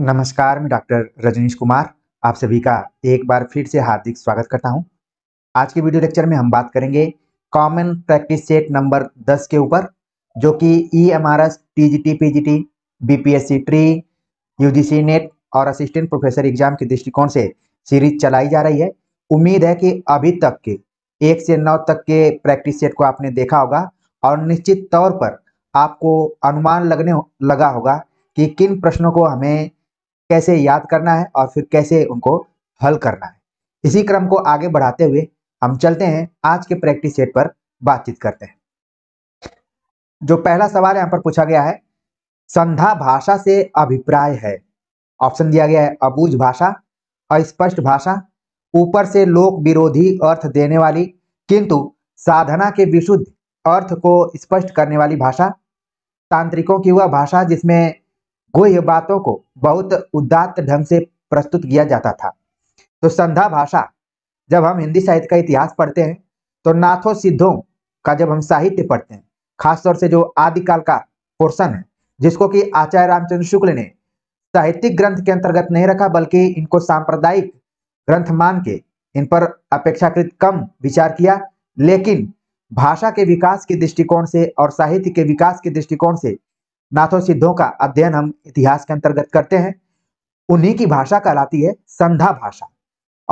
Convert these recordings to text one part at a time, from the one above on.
नमस्कार मैं डॉक्टर रजनीश कुमार आप सभी का एक बार फिर से हार्दिक स्वागत करता हूं। आज के वीडियो लेक्चर में हम बात करेंगे कॉमन प्रैक्टिस सेट नंबर 10 के ऊपर जो कि E M R S T G T P G T B P S C three U G C net और असिस्टेंट प्रोफेसर एग्जाम के दृष्टिकोण से सीरीज चलाई जा रही है उम्मीद है कि अभी तक के एक से नौ तक के प्रैक्टिस सेट को आपने देखा होगा और निश्चित तौर पर आपको अनुमान लगने लगा होगा कि किन प्रश्नों को हमें कैसे याद करना है और फिर कैसे उनको हल करना है इसी क्रम को आगे बढ़ाते हुए हम चलते हैं आज के प्रैक्टिस सेट पर बातचीत करते हैं जो पहला सवाल यहाँ पर पूछा गया है संधा भाषा से अभिप्राय है ऑप्शन दिया गया है अबूझ भाषा अस्पष्ट भाषा ऊपर से लोक विरोधी अर्थ देने वाली किंतु साधना के विशुद्ध अर्थ को स्पष्ट करने वाली भाषा तांत्रिकों की वह भाषा जिसमें गोह्य बातों को बहुत उदात्त ढंग से प्रस्तुत किया जाता था तो संधा भाषा जब हम हिंदी साहित्य का इतिहास पढ़ते हैं तो नाथों सिद्धों का जब हम साहित्य पढ़ते हैं खासतौर से जो आदिकाल का पोर्सन है जिसको कि आचार्य रामचंद्र शुक्ल ने साहित्यिक ग्रंथ के अंतर्गत नहीं रखा बल्कि इनको सांप्रदायिक ग्रंथ मान के इन पर अपेक्षाकृत कम विचार किया लेकिन भाषा के विकास के दृष्टिकोण से और साहित्य के विकास के दृष्टिकोण से नाथों सिद्धों का अध्ययन हम इतिहास के अंतर्गत करते हैं उन्हीं की भाषा कहलाती है संधा भाषा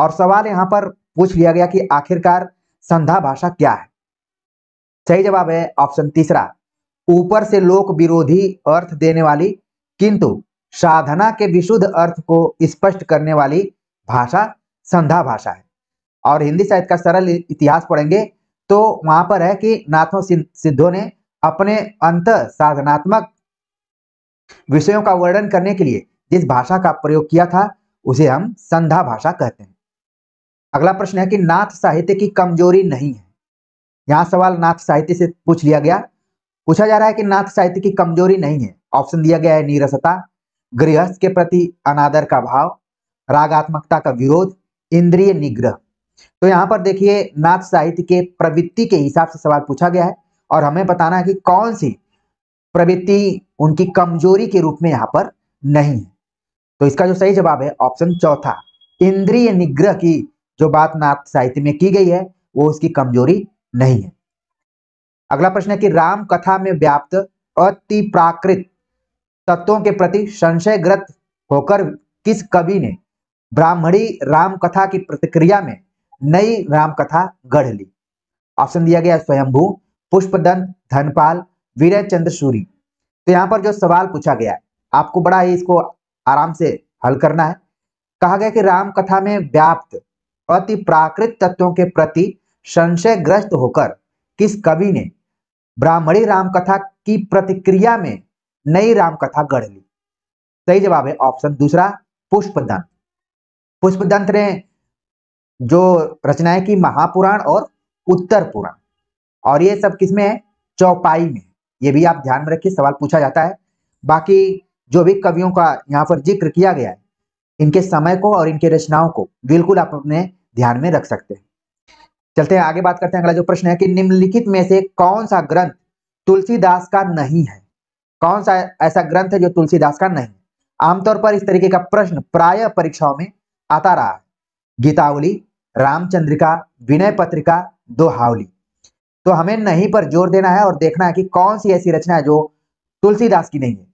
और सवाल यहाँ पर पूछ लिया गया कि आखिरकार संधा भाषा क्या है सही जवाब है ऑप्शन तीसरा ऊपर से लोक विरोधी अर्थ देने वाली किंतु साधना के विशुद्ध अर्थ को स्पष्ट करने वाली भाषा संधा भाषा है और हिंदी साहित्य का सरल इतिहास पढ़ेंगे तो वहां पर है कि नाथों सिद्धों ने अपने अंत साधनात्मक विषयों का वर्णन करने के लिए जिस भाषा का प्रयोग किया था उसे हम संधा भाषा कहते हैं अगला प्रश्न है कि नाथ साहित्य की कमजोरी नहीं है यहां सवाल नाथ साहित्य से पूछ लिया गया पूछा जा रहा है कि नाथ साहित्य की कमजोरी नहीं है ऑप्शन दिया गया है नीरसता गृहस्थ के प्रति अनादर का भाव रागात्मकता का विरोध इंद्रिय निग्रह तो यहाँ पर देखिए नाथ साहित्य के प्रवृत्ति के हिसाब से सवाल पूछा गया है और हमें बताना है कि कौन सी प्रवृत्ति उनकी कमजोरी के रूप में यहाँ पर नहीं है तो इसका जो सही जवाब है ऑप्शन चौथा इंद्रिय निग्रह की जो बात नाथ साहित्य में की गई है वो उसकी कमजोरी नहीं है अगला प्रश्न है कि राम कथा में व्याप्त अति प्राकृत तत्वों के प्रति ग्रत होकर किस कवि ने ब्राह्मणी राम कथा की प्रतिक्रिया में नई राम कथा गढ़ ली ऑप्शन दिया गया स्वयंभू पुष्पदंत धनपाल विनय चंद्र सूरी तो यहाँ पर जो सवाल पूछा गया है आपको बड़ा ही इसको आराम से हल करना है कहा गया कि राम कथा में व्याप्त अति प्राकृत तत्वों के प्रति संशयग्रस्त होकर किस कवि ने ब्राह्मणी रामकथा की प्रतिक्रिया में नई रामकथा गढ़ ली सही जवाब है ऑप्शन दूसरा पुष्पदंत पुष्पदंत ने जो रचनाएं की महापुराण और उत्तर पुराण और ये सब किसमें है चौपाई में ये भी आप ध्यान में रखिए सवाल पूछा जाता है बाकी जो भी कवियों का यहाँ पर जिक्र किया गया है इनके समय को और इनके रचनाओं को बिल्कुल आप अपने ध्यान में रख सकते हैं चलते हैं आगे बात करते हैं अगला जो प्रश्न है कि निम्नलिखित में से कौन सा ग्रंथ तुलसीदास का नहीं है कौन सा ऐसा ग्रंथ है जो तुलसीदास का नहीं आमतौर पर इस तरीके का प्रश्न प्राय परीक्षाओं में आता रहा है गीतावली रामचंद्रिका विनय पत्रिका दोहावली तो हमें नहीं पर जोर देना है और देखना है कि कौन सी ऐसी रचना है जो तुलसीदास की नहीं है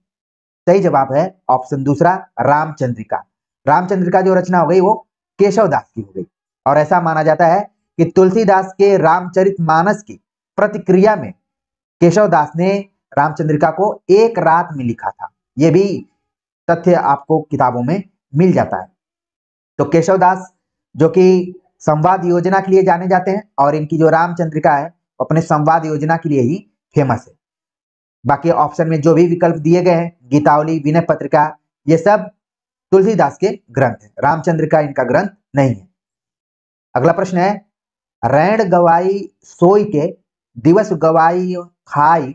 सही जवाब है ऑप्शन दूसरा रामचंद्रिका रामचंद्रिका जो रचना हो गई वो केशवदास की हो गई और ऐसा माना जाता है कि तुलसीदास के रामचरित मानस की प्रतिक्रिया में केशवदास ने रामचंद्रिका को एक रात में लिखा था यह भी तथ्य आपको किताबों में मिल जाता है तो केशवदास जो कि संवाद योजना के लिए जाने जाते हैं और इनकी जो रामचंद्रिका है अपने संवाद योजना के लिए ही फेमस है बाकी ऑप्शन में जो भी विकल्प दिए गए हैं गीतावली विनय पत्रिका ये सब तुलसीदास के ग्रंथ है रामचंद्र का इनका ग्रंथ नहीं है अगला प्रश्न है रैण गवाई सोई के दिवस गवाई खाई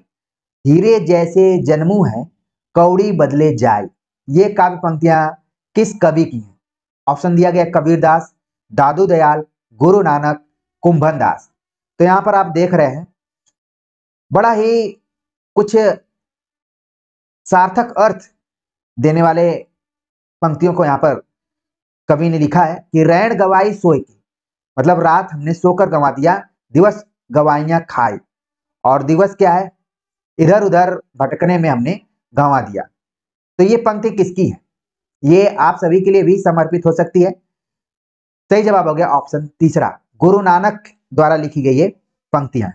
हीरे जैसे जन्मू है कौड़ी बदले जाए ये काव्य पंक्तियां किस कवि की हैं ऑप्शन दिया गया कबीरदास दादू दयाल गुरु नानक कुंभन दास तो यहाँ पर आप देख रहे हैं बड़ा ही कुछ सार्थक अर्थ देने वाले पंक्तियों को यहाँ पर कवि ने लिखा है कि रैण गवाई सोए की मतलब रात हमने सोकर गंवा दिया दिवस गवाइयां खाई और दिवस क्या है इधर उधर भटकने में हमने गंवा दिया तो ये पंक्ति किसकी है ये आप सभी के लिए भी समर्पित हो सकती है सही जवाब हो गया ऑप्शन तीसरा गुरु नानक द्वारा लिखी गई ये पंक्तियां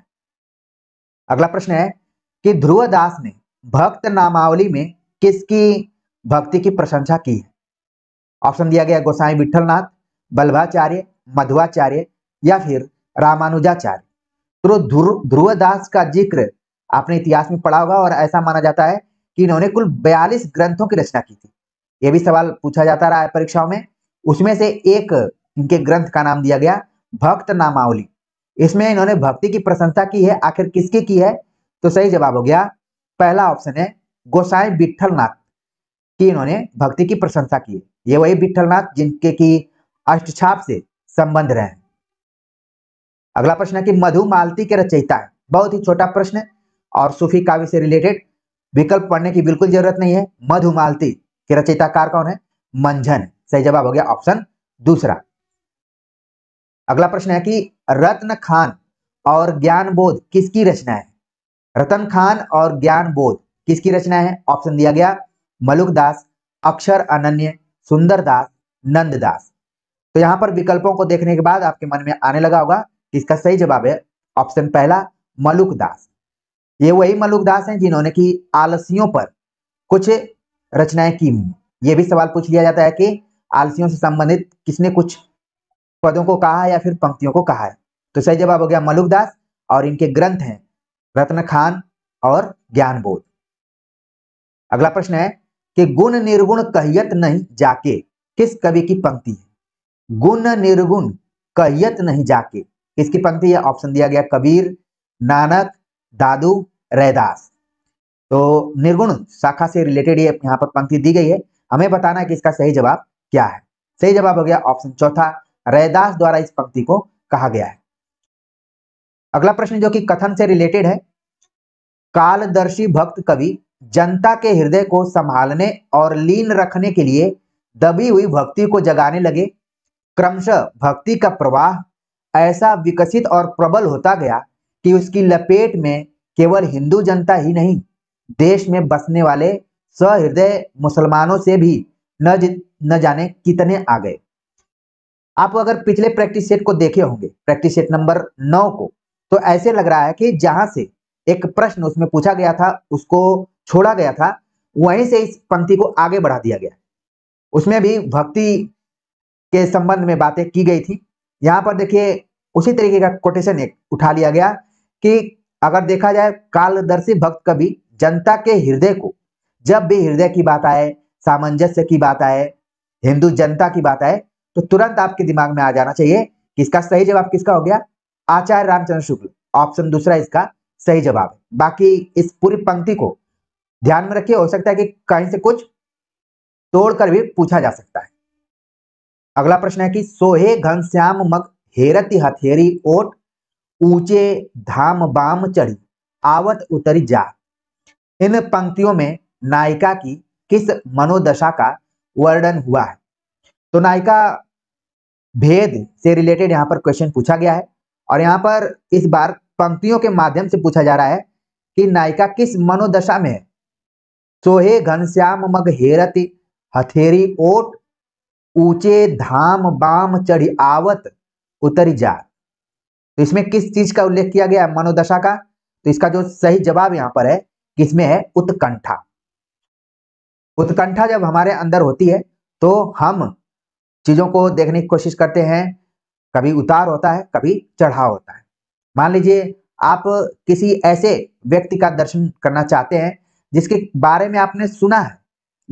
अगला प्रश्न है कि ध्रुव दास ने भक्त नामावली में किसकी भक्ति की प्रशंसा की है ऑप्शन दिया गया गोसाई विठलनाथ बल्भाचार्य मध्वाचार्य या फिर रामानुजाचार्य तो ध्रुव दास का जिक्र आपने इतिहास में पढ़ा होगा और ऐसा माना जाता है कि इन्होंने कुल 42 ग्रंथों की रचना की थी यह भी सवाल पूछा जाता रहा है परीक्षाओं में उसमें से एक इनके ग्रंथ का नाम दिया गया भक्त नामावली इसमें इन्होंने भक्ति की प्रशंसा की है आखिर किसकी की है तो सही जवाब हो गया पहला ऑप्शन है गोसाई बिठलनाथ की इन्होंने भक्ति की प्रशंसा की है ये वही बिठलनाथ जिनके की अष्टछाप से संबंध रहे अगला प्रश्न है कि मधु मालती के रचयिता है बहुत ही छोटा प्रश्न है और सूफी काव्य से रिलेटेड विकल्प पढ़ने की बिल्कुल जरूरत नहीं है मधु मालती के रचयिताकार कौन है मंझन सही जवाब हो गया ऑप्शन दूसरा अगला प्रश्न है कि रत्न खान और ज्ञान बोध किसकी रचना है रतन खान और ज्ञान बोध किसकी रचना है ऑप्शन दिया गया मलुक दास अक्षर अनन्य सुंदर दास नंद दास तो यहाँ पर विकल्पों को देखने के बाद आपके मन में आने लगा होगा कि इसका सही जवाब है ऑप्शन पहला मलुक दास ये वही मलुक दास हैं जिन्होंने की आलसियों पर कुछ रचनाएं की यह भी सवाल पूछ लिया जाता है कि आलसियों से संबंधित किसने कुछ पदों को कहा है या फिर पंक्तियों को कहा है तो सही जवाब हो गया मलुकदास और इनके ग्रंथ हैं रत्न खान और ज्ञानबोध अगला प्रश्न है कि गुण निर्गुण कहियत नहीं जाके किस कवि की पंक्ति है गुण निर्गुण कहियत नहीं जाके किसकी पंक्ति है ऑप्शन दिया गया कबीर नानक दादू रैदास तो निर्गुण शाखा से रिलेटेड यहाँ पर पंक्ति दी गई है हमें बताना है कि इसका सही जवाब क्या है सही जवाब हो गया ऑप्शन चौथा रैदास द्वारा इस पंक्ति को कहा गया है अगला प्रश्न जो कि कथन से रिलेटेड है कालदर्शी भक्त कवि जनता के हृदय को संभालने और लीन रखने के लिए दबी हुई भक्ति को जगाने लगे क्रमशः भक्ति का प्रवाह ऐसा विकसित और प्रबल होता गया कि उसकी लपेट में केवल हिंदू जनता ही नहीं देश में बसने वाले सहृदय मुसलमानों से भी न न जाने कितने आ गए आप अगर पिछले प्रैक्टिस सेट को देखे होंगे प्रैक्टिस सेट नंबर नौ को तो ऐसे लग रहा है कि जहां से एक प्रश्न उसमें पूछा गया था उसको छोड़ा गया था वहीं से इस पंक्ति को आगे बढ़ा दिया गया उसमें भी भक्ति के संबंध में बातें की गई थी यहाँ पर देखिए उसी तरीके का कोटेशन एक उठा लिया गया कि अगर देखा जाए कालदर्शी भक्त कवि जनता के हृदय को जब भी हृदय की बात आए सामंजस्य की बात आए हिंदू जनता की बात आए तो तुरंत आपके दिमाग में आ जाना चाहिए कि इसका सही जवाब किसका हो गया आचार्य रामचंद्र शुक्ल ऑप्शन दूसरा इसका सही जवाब है बाकी इस पूरी पंक्ति को ध्यान में रखिए हो सकता है कि कहीं से कुछ तोड़कर भी पूछा जा सकता है अगला प्रश्न है कि सोहे घनश्याम मग हेरति हथेरी ओट ऊंचे धाम बाम चढ़ी आवत उतरी जा इन पंक्तियों में नायिका की किस मनोदशा का वर्णन हुआ है तो नायिका भेद से रिलेटेड यहाँ पर क्वेश्चन पूछा गया है और यहाँ पर इस बार पंक्तियों के माध्यम से पूछा जा रहा है कि नायिका किस मनोदशा में है सोहे घनश्याम मग हेरती हथेरी ओट ऊंचे धाम बाम चढ़ी आवत उतरी जा तो इसमें किस चीज का उल्लेख किया गया है मनोदशा का तो इसका जो सही जवाब यहाँ पर है किसमें है उत्कंठा उत्कंठा जब हमारे अंदर होती है तो हम चीज़ों को देखने की कोशिश करते हैं कभी उतार होता है कभी चढ़ाव होता है मान लीजिए आप किसी ऐसे व्यक्ति का दर्शन करना चाहते हैं जिसके बारे में आपने सुना है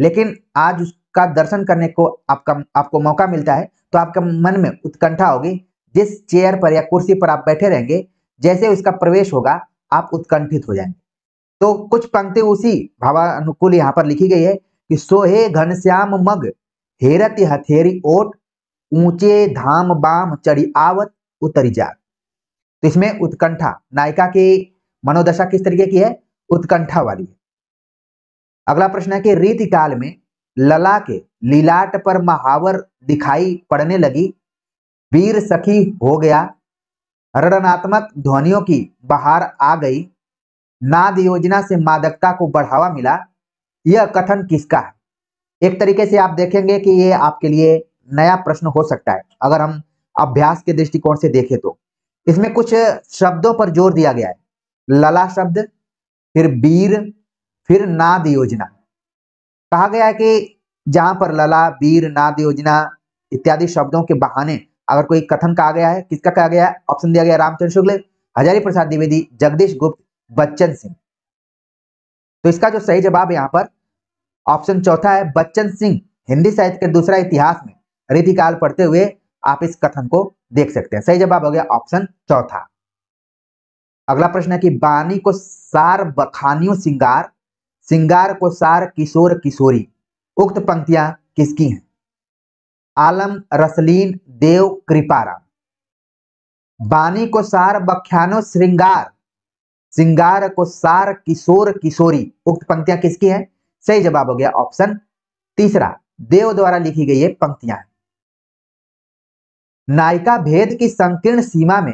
लेकिन आज उसका दर्शन करने को आपका आपको मौका मिलता है तो आपके मन में उत्कंठा होगी जिस चेयर पर या कुर्सी पर आप बैठे रहेंगे जैसे उसका प्रवेश होगा आप उत्कंठित हो जाएंगे तो कुछ पंक्ति उसी भावानुकूल यहाँ पर लिखी गई है कि सोहे घनश्याम मग हेरत हथेरी ओट ऊंचे धाम बाम चढ़ी आवत उतरी जात तो इसमें उत्कंठा नायिका की मनोदशा किस तरीके की है उत्कंठा वाली है अगला प्रश्न है कि रीति काल में लला के लीलाट पर महावर दिखाई पड़ने लगी वीर सखी हो गया रणनात्मक ध्वनियों की बहार आ गई नाद योजना से मादकता को बढ़ावा मिला यह कथन किसका है एक तरीके से आप देखेंगे कि ये आपके लिए नया प्रश्न हो सकता है अगर हम अभ्यास के दृष्टिकोण से देखें तो इसमें कुछ शब्दों पर जोर दिया गया है लला शब्द फिर बीर फिर नाद योजना कहा गया है कि जहां पर लला बीर नाद योजना इत्यादि शब्दों के बहाने अगर कोई कथन कहा गया है किसका कहा गया है ऑप्शन दिया गया रामचंद्र शुक्ल हजारी प्रसाद द्विवेदी जगदीश गुप्त बच्चन सिंह तो इसका जो सही जवाब यहाँ पर ऑप्शन चौथा है बच्चन सिंह हिंदी साहित्य के दूसरा इतिहास में रीतिकाल पढ़ते हुए आप इस कथन को देख सकते हैं सही जवाब हो गया ऑप्शन चौथा अगला प्रश्न है कि बानी को सार बखानियों सिंगार सिंगार को सार किशोर किशोरी उक्त पंक्तियां किसकी हैं आलम रसलीन देव कृपाराम बानी को सार बख्यानो श्रृंगार सिंगार को सार किशोर किशोरी उक्त पंक्तियां किसकी हैं सही जवाब हो गया ऑप्शन तीसरा देव द्वारा लिखी गई ये पंक्तियां नायिका भेद की संकीर्ण सीमा में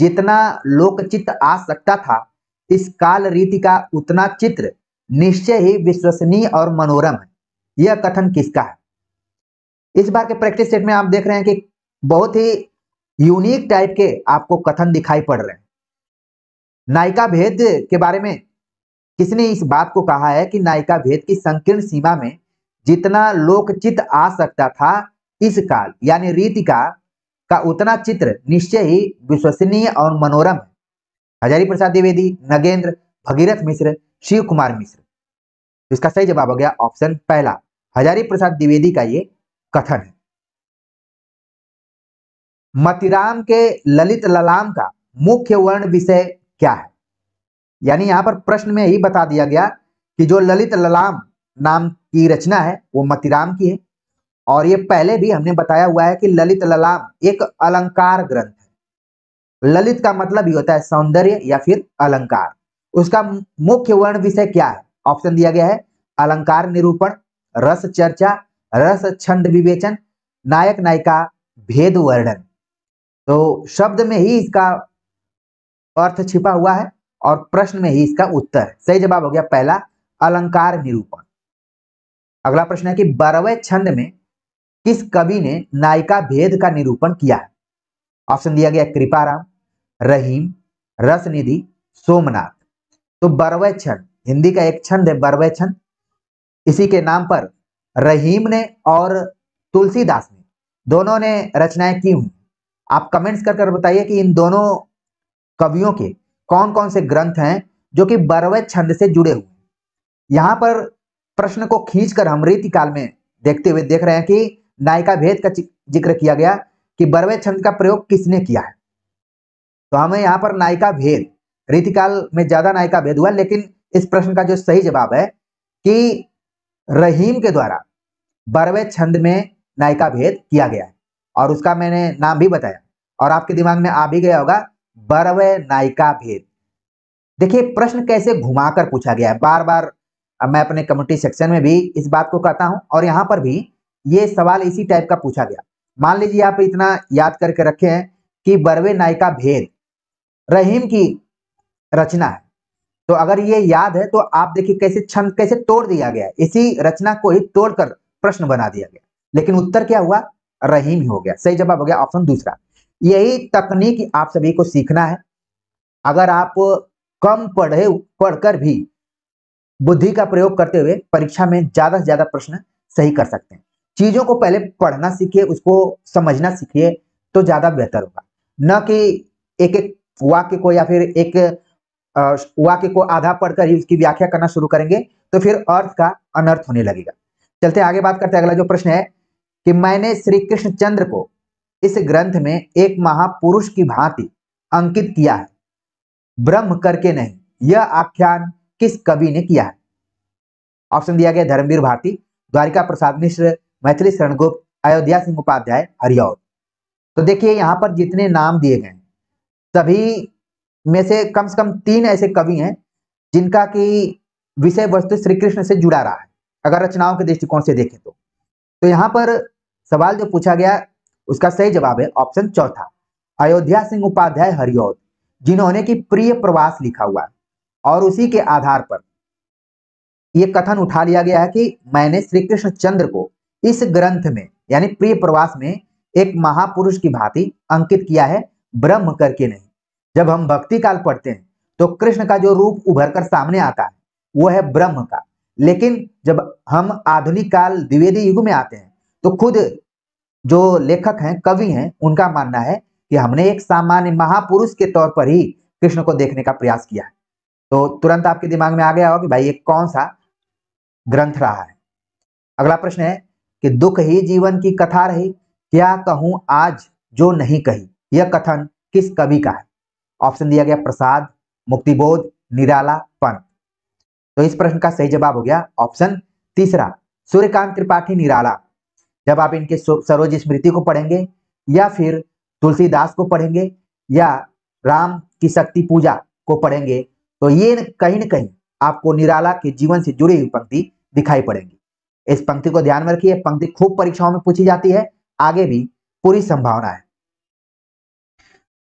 जितना लोकचित आ सकता था इस काल रीति का उतना चित्र निश्चय ही विश्वसनीय और मनोरम है यह कथन किसका है इस बार के प्रैक्टिस सेट में आप देख रहे हैं कि बहुत ही यूनिक टाइप के आपको कथन दिखाई पड़ रहे हैं नायिका भेद के बारे में किसने इस बात को कहा है कि नायिका भेद की संकीर्ण सीमा में जितना लोकचित आ सकता था इस काल यानी रीतिका का उतना चित्र निश्चय ही विश्वसनीय और मनोरम है हजारी प्रसाद द्विवेदी नगेंद्र भगीरथ मिश्र शिव कुमार मिश्र इसका सही जवाब हो गया ऑप्शन पहला हजारी प्रसाद द्विवेदी का ये कथन है मतिराम के ललित ललाम का मुख्य वर्ण विषय क्या है यानी यहाँ पर प्रश्न में ही बता दिया गया कि जो ललित ललाम नाम की रचना है वो मतिराम की है और ये पहले भी हमने बताया हुआ है कि ललित ललाम एक अलंकार ग्रंथ है ललित का मतलब ही होता है सौंदर्य या फिर अलंकार उसका मुख्य वर्ण विषय क्या है ऑप्शन दिया गया है अलंकार निरूपण रस चर्चा रस छंद विवेचन नायक नायिका भेद वर्णन तो शब्द में ही इसका अर्थ छिपा हुआ है और प्रश्न में ही इसका उत्तर सही जवाब हो गया पहला अलंकार निरूपण अगला प्रश्न है कि बारहवें छंद में किस कवि ने नायिका भेद का निरूपण किया है ऑप्शन दिया गया कृपाराम रहीम रसनिधि सोमनाथ तो बरवे छंद हिंदी का एक छंद है बरवे छंद इसी के नाम पर रहीम ने और तुलसीदास ने दोनों ने रचनाएं की हुई आप कमेंट्स कर कर बताइए कि इन दोनों कवियों के कौन कौन से ग्रंथ हैं जो कि बारहवें छंद से जुड़े हुए यहां पर प्रश्न को खींचकर हम रीति काल में देखते हुए देख रहे हैं कि नायिका भेद का जिक्र किया गया कि बरवे छंद का प्रयोग किसने किया है तो हमें यहाँ पर नायिका भेद रीतिकाल में ज्यादा नायिका भेद हुआ लेकिन इस प्रश्न का जो सही जवाब है कि रहीम के द्वारा बरवे छंद में नायिका भेद किया गया है और उसका मैंने नाम भी बताया और आपके दिमाग में आ भी गया होगा बारहवें नायिका भेद देखिए प्रश्न कैसे घुमाकर पूछा गया है बार बार मैं अपने कम्युनिटी सेक्शन में भी इस बात को कहता हूं और यहां पर भी ये सवाल इसी टाइप का पूछा गया मान लीजिए आप इतना याद करके रखे हैं कि बरवे नायिका भेद रहीम की रचना है तो अगर ये याद है तो आप देखिए कैसे छंद कैसे तोड़ दिया गया इसी रचना को ही तोड़कर प्रश्न बना दिया गया लेकिन उत्तर क्या हुआ रहीम ही हो गया सही जवाब हो गया ऑप्शन दूसरा यही तकनीक आप सभी को सीखना है अगर आप कम पढ़े पढ़कर भी बुद्धि का प्रयोग करते हुए परीक्षा में ज्यादा से ज्यादा प्रश्न सही कर सकते हैं चीजों को पहले पढ़ना सीखिए उसको समझना सीखिए तो ज्यादा बेहतर होगा न कि एक एक वाक्य को या फिर एक वाक्य को आधा पढ़कर ही उसकी व्याख्या करना शुरू करेंगे तो फिर अर्थ का अनर्थ होने लगेगा चलते आगे बात करते हैं अगला जो प्रश्न है कि मैंने श्री कृष्ण चंद्र को इस ग्रंथ में एक महापुरुष की भांति अंकित किया है ब्रह्म करके नहीं यह आख्यान किस कवि ने किया है ऑप्शन दिया गया धर्मवीर भारती द्वारिका प्रसाद मिश्र मैथिली शरणगुप्त अयोध्या सिंह उपाध्याय हरिऔर तो देखिए यहाँ पर जितने नाम दिए गए सभी में से कम से कम तीन ऐसे कवि हैं जिनका की विषय वस्तु श्री कृष्ण से जुड़ा रहा है अगर रचनाओं के दृष्टिकोण से देखें तो तो यहाँ पर सवाल जो पूछा गया उसका सही जवाब है ऑप्शन चौथा अयोध्या सिंह उपाध्याय हरिऔध जिन्होंने की प्रिय प्रवास लिखा हुआ और उसी के आधार पर ये कथन उठा लिया गया है कि मैंने श्री कृष्ण चंद्र को इस ग्रंथ में यानी प्रिय प्रवास में एक महापुरुष की भांति अंकित किया है ब्रह्म करके नहीं जब हम भक्ति काल पढ़ते हैं तो कृष्ण का जो रूप उभर कर सामने आता है वो है ब्रह्म का लेकिन जब हम आधुनिक काल द्विवेदी युग में आते हैं तो खुद जो लेखक हैं कवि हैं उनका मानना है कि हमने एक सामान्य महापुरुष के तौर पर ही कृष्ण को देखने का प्रयास किया है तो तुरंत आपके दिमाग में आ गया होगा कि भाई ये कौन सा ग्रंथ रहा है अगला प्रश्न है कि दुख ही जीवन की कथा रही क्या कहूं आज जो नहीं कही यह कथन किस कवि का है ऑप्शन दिया गया प्रसाद मुक्तिबोध निराला पंत तो इस प्रश्न का सही जवाब हो गया ऑप्शन तीसरा सूर्यकांत त्रिपाठी निराला जब आप इनके सरोज स्मृति को पढ़ेंगे या फिर तुलसीदास को पढ़ेंगे या राम की शक्ति पूजा को पढ़ेंगे तो ये कहीं न कहीं आपको निराला के जीवन से जुड़ी हुई पंक्ति दिखाई पड़ेगी इस पंक्ति को ध्यान में रखिए पंक्ति खूब परीक्षाओं में पूछी जाती है आगे भी पूरी संभावना है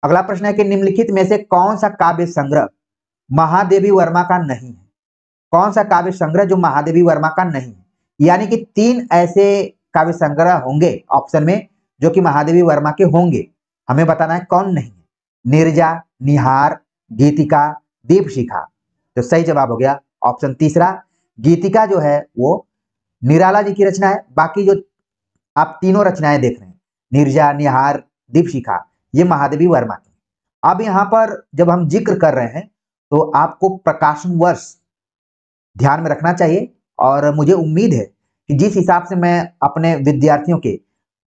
अगला प्रश्न है कि निम्नलिखित में से कौन सा काव्य संग्रह महादेवी वर्मा का नहीं है कौन सा काव्य संग्रह जो महादेवी वर्मा का नहीं है यानी कि तीन ऐसे काव्य संग्रह होंगे ऑप्शन में जो कि महादेवी वर्मा के होंगे हमें बताना है कौन नहीं है निर्जा निहार गीतिका दीपशिखा तो सही जवाब हो गया ऑप्शन तीसरा गीतिका जो है वो निराला जी की रचना है बाकी जो आप तीनों रचनाएं देख रहे हैं निर्जा निहार दीपशिखा ये महादेवी वर्मा की अब यहां पर जब हम जिक्र कर रहे हैं तो आपको प्रकाशन वर्ष ध्यान में रखना चाहिए और मुझे उम्मीद है कि जिस हिसाब से मैं अपने विद्यार्थियों के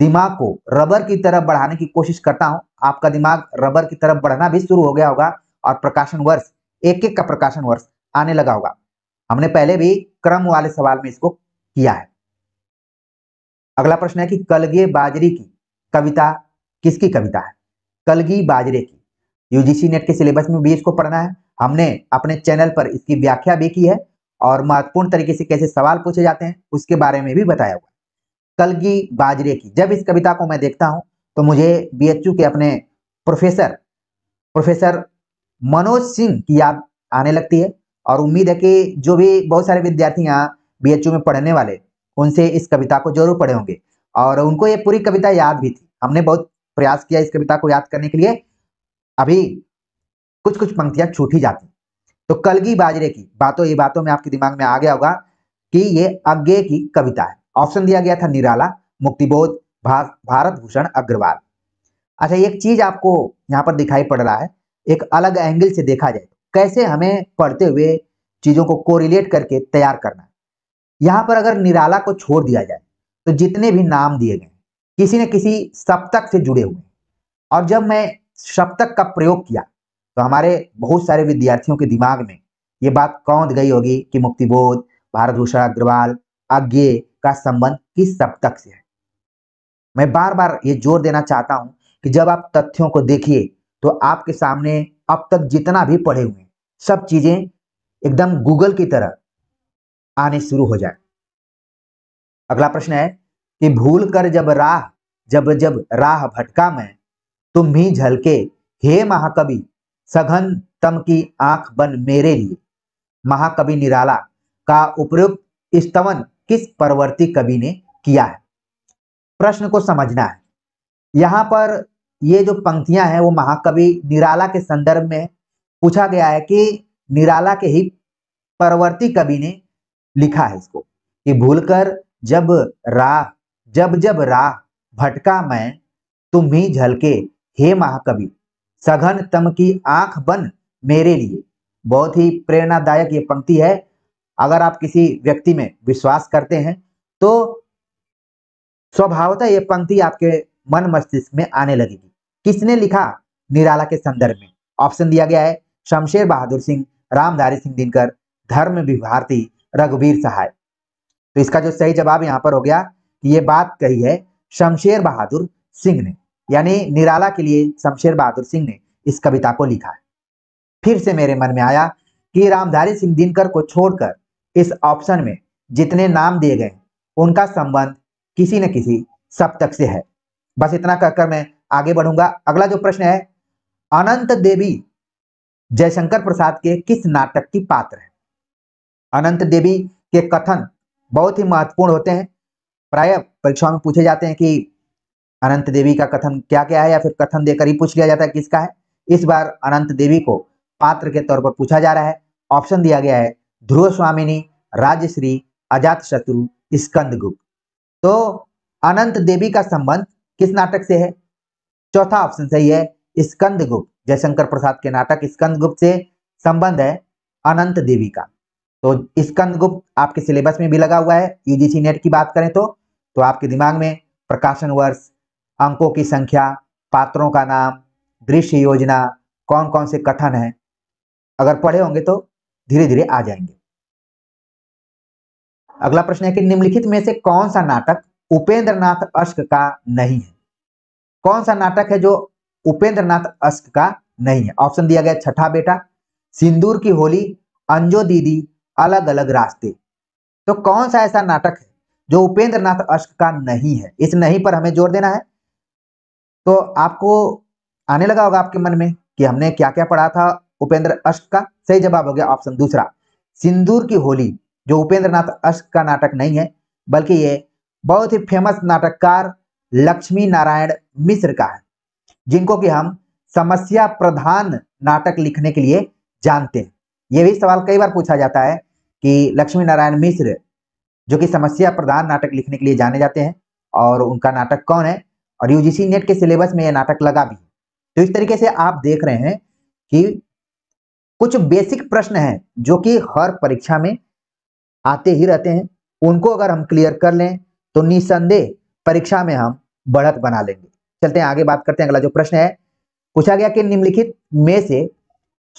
दिमाग को रबर की तरफ बढ़ाने की कोशिश करता हूं आपका दिमाग रबर की तरफ बढ़ना भी शुरू हो गया होगा और प्रकाशन वर्ष एक एक का प्रकाशन वर्ष आने लगा होगा हमने पहले भी क्रम वाले सवाल में इसको किया है अगला प्रश्न है कि कलगे बाजरे की कविता किसकी कविता है कलगी बाजरे की यूजीसी नेट के सिलेबस में भी इसको पढ़ना है हमने अपने चैनल पर इसकी व्याख्या भी की है और महत्वपूर्ण तरीके से कैसे सवाल पूछे जाते हैं उसके बारे में भी बताया हुआ कल की बाजरे की जब इस कविता को मैं देखता हूँ तो मुझे बी के अपने प्रोफेसर प्रोफेसर मनोज सिंह की याद आने लगती है और उम्मीद है कि जो भी बहुत सारे विद्यार्थी यहाँ बी में पढ़ने वाले उनसे इस कविता को जरूर पढ़े होंगे और उनको ये पूरी कविता याद भी थी हमने बहुत प्रयास किया इस कविता को याद करने के लिए अभी कुछ कुछ पंक्तियाँ छूट ही जाती तो कलगी बाजरे की बातों ये बातों में आपके दिमाग में आ गया होगा कि ये अज्ञे की कविता है ऑप्शन दिया गया था निराला मुक्तिबोध भारत भूषण अग्रवाल अच्छा एक चीज आपको यहाँ पर दिखाई पड़ रहा है एक अलग एंगल से देखा जाए कैसे हमें पढ़ते हुए चीजों को कोरिलेट करके तैयार करना है यहाँ पर अगर निराला को छोड़ दिया जाए तो जितने भी नाम दिए गए किसी न किसी सप्तक से जुड़े हुए और जब मैं सप्तक का प्रयोग किया तो हमारे बहुत सारे विद्यार्थियों के दिमाग में ये बात कौन गई होगी कि मुक्तिबोध भारत भूषण अग्रवाल अज्ञे का संबंध किस सप्तक से है मैं बार बार ये जोर देना चाहता हूं कि जब आप तथ्यों को देखिए तो आपके सामने अब तक जितना भी पढ़े हुए सब चीजें एकदम गूगल की तरह आने शुरू हो जाए अगला प्रश्न है कि भूल कर जब राह जब जब राह भटका मैं तुम तो ही झलके हे महाकवि सघन तम की आंख बन मेरे लिए महाकवि निराला का उपयुक्त स्तवन किस परवर्ती कवि ने किया है प्रश्न को समझना है यहां पर ये जो पंक्तियां हैं वो महाकवि निराला के संदर्भ में पूछा गया है कि निराला के ही परवर्ती कवि ने लिखा है इसको कि भूलकर जब राह जब जब राह भटका मैं तुम ही झलके हे महाकवि सघन तम की आंख बन मेरे लिए बहुत ही प्रेरणादायक ये पंक्ति है अगर आप किसी व्यक्ति में विश्वास करते हैं तो स्वभावतः ये पंक्ति आपके मन मस्तिष्क में आने लगेगी किसने लिखा निराला के संदर्भ में ऑप्शन दिया गया है शमशेर बहादुर सिंह रामधारी सिंह दिनकर धर्म विभारती रघुवीर सहाय तो इसका जो सही जवाब यहाँ पर हो गया कि ये बात कही है शमशेर बहादुर सिंह ने यानी निराला के लिए शमशेर बहादुर सिंह ने इस कविता को लिखा है फिर से मेरे मन में आया कि रामधारी सिंह दिनकर को छोड़कर इस ऑप्शन में जितने नाम दिए गए उनका संबंध किसी न किसी सप्तक से है बस इतना कहकर मैं आगे बढ़ूंगा अगला जो प्रश्न है अनंत देवी जयशंकर प्रसाद के किस नाटक की पात्र है अनंत देवी के कथन बहुत ही महत्वपूर्ण होते हैं प्राय परीक्षाओं में पूछे जाते हैं कि अनंत देवी का कथन क्या क्या है या फिर कथन देकर ही पूछ लिया जाता है किसका है इस बार अनंत देवी को पात्र के तौर पर पूछा जा रहा है ऑप्शन दिया गया है ध्रुव स्वामिनी राजश्री अजात शत्रु स्कंद गुप्त तो अनंत देवी का संबंध किस नाटक से है चौथा ऑप्शन सही है स्कंद गुप्त जयशंकर प्रसाद के नाटक स्कंद गुप्त से संबंध है अनंत देवी का तो स्कंद गुप्त आपके सिलेबस में भी लगा हुआ है यूजीसी नेट की बात करें तो, तो आपके दिमाग में प्रकाशन वर्ष अंकों की संख्या पात्रों का नाम दृश्य योजना कौन कौन से कथन है अगर पढ़े होंगे तो धीरे धीरे आ जाएंगे अगला प्रश्न है कि निम्नलिखित में से कौन सा नाटक उपेंद्र नाथ अश्क का नहीं है कौन सा नाटक है जो उपेंद्र नाथ अश्क का नहीं है ऑप्शन दिया गया छठा बेटा सिंदूर की होली अंजो दीदी अलग अलग रास्ते तो कौन सा ऐसा नाटक है जो उपेंद्र नाथ अश्क का नहीं है इस नहीं पर हमें जोर देना है तो आपको आने लगा होगा आपके मन में कि हमने क्या क्या पढ़ा था उपेंद्र अष्ट का सही जवाब हो गया ऑप्शन दूसरा सिंदूर की होली जो उपेंद्र नाथ अष्ट का नाटक नहीं है बल्कि ये बहुत ही फेमस नाटककार लक्ष्मी नारायण मिश्र का है जिनको कि हम समस्या प्रधान नाटक लिखने के लिए जानते हैं ये भी सवाल कई बार पूछा जाता है कि लक्ष्मी नारायण मिश्र जो कि समस्या प्रधान नाटक लिखने के लिए जाने जाते हैं और उनका नाटक कौन है और यूजीसी नेट के सिलेबस में यह नाटक लगा भी तो इस तरीके से आप देख रहे हैं कि कुछ बेसिक प्रश्न हैं जो कि हर परीक्षा में आते ही रहते हैं उनको अगर हम क्लियर कर लें तो निसंदेह परीक्षा में हम बढ़त बना लेंगे चलते हैं आगे बात करते हैं अगला जो प्रश्न है पूछा गया कि निम्नलिखित में से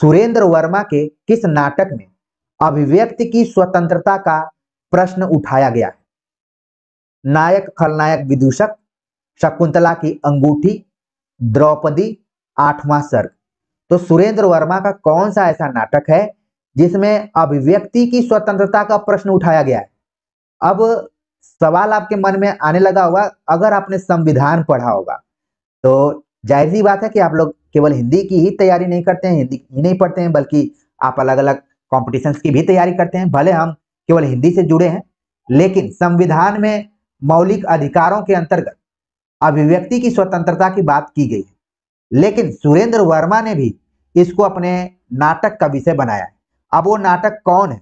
सुरेंद्र वर्मा के किस नाटक में अभिव्यक्ति की स्वतंत्रता का प्रश्न उठाया गया है नायक खलनायक विदूषक शकुंतला की अंगूठी द्रौपदी आठवां सर्ग तो सुरेंद्र वर्मा का कौन सा ऐसा नाटक है जिसमें अभिव्यक्ति की स्वतंत्रता का प्रश्न उठाया गया है अब सवाल आपके मन में आने लगा होगा अगर आपने संविधान पढ़ा होगा तो जाहिर सी बात है कि आप लोग केवल हिंदी की ही तैयारी नहीं करते हैं हिंदी ही नहीं पढ़ते हैं बल्कि आप अलग अलग कॉम्पिटिशन की भी तैयारी करते हैं भले हम केवल हिंदी से जुड़े हैं लेकिन संविधान में मौलिक अधिकारों के अंतर्गत अभिव्यक्ति की स्वतंत्रता की बात की गई है लेकिन सुरेंद्र वर्मा ने भी इसको अपने नाटक का विषय बनाया अब वो नाटक कौन है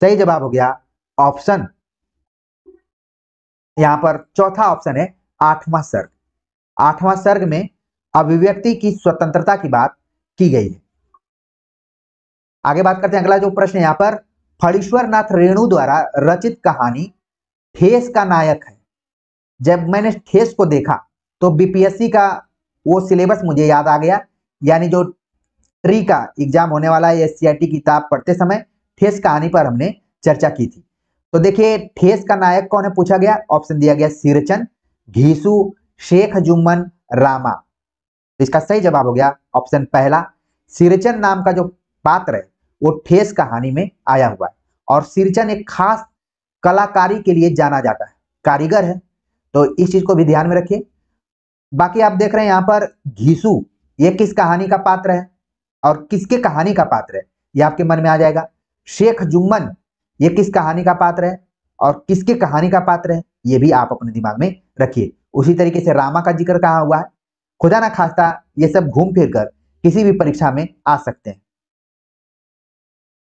सही जवाब हो गया ऑप्शन यहां पर चौथा ऑप्शन है आठवां सर्ग आठवां सर्ग में अभिव्यक्ति की स्वतंत्रता की बात की गई है आगे बात करते हैं अगला जो प्रश्न यहां पर फणीश्वर नाथ रेणु द्वारा रचित कहानी फेस का नायक है जब मैंने ठेस को देखा तो बीपीएससी का वो सिलेबस मुझे याद आ गया यानी जो ट्री का एग्जाम होने वाला है एस सी किताब पढ़ते समय ठेस कहानी पर हमने चर्चा की थी तो देखिए ठेस का नायक कौन है पूछा गया ऑप्शन दिया गया सिरचन घीसू शेख जुम्मन रामा तो इसका सही जवाब हो गया ऑप्शन पहला सिरचंद नाम का जो पात्र है वो ठेस कहानी में आया हुआ है और सिरचन एक खास कलाकारी के लिए जाना जाता है कारीगर है तो इस चीज को भी ध्यान में रखिए बाकी आप देख रहे हैं यहाँ पर घीसू ये किस कहानी का पात्र है और किसके कहानी का पात्र है ये आपके मन में आ जाएगा शेख जुम्मन ये किस कहानी का पात्र है और किसके कहानी का पात्र है ये भी आप अपने दिमाग में रखिए उसी तरीके से रामा का जिक्र कहा हुआ है खुदा ना खास्ता ये सब घूम फिर कर किसी भी परीक्षा में आ सकते हैं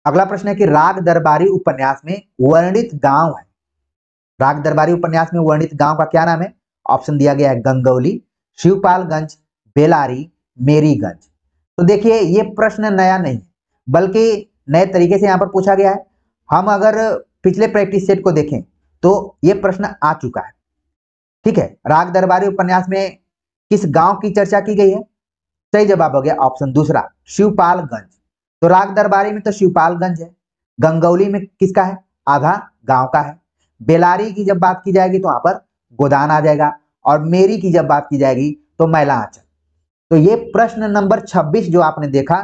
अगला प्रश्न है कि राग दरबारी उपन्यास में वर्णित गांव है राग दरबारी उपन्यास में वर्णित गांव का क्या नाम है ऑप्शन दिया गया है गंगौली शिवपालगंज बेलारी मेरीगंज तो देखिए ये प्रश्न नया नहीं बल्कि नए तरीके से यहाँ पर पूछा गया है हम अगर पिछले प्रैक्टिस सेट को देखें तो ये प्रश्न आ चुका है ठीक है राग दरबारी उपन्यास में किस गांव की चर्चा की गई है सही जवाब हो गया ऑप्शन दूसरा शिवपालगंज तो राग दरबारी में तो शिवपालगंज है गंगौली में किसका है आधा गांव का है बेलारी की जब बात की जाएगी तो वहां पर गोदान आ जाएगा और मेरी की जब बात की जाएगी तो मैला आंचल तो ये प्रश्न नंबर 26 जो आपने देखा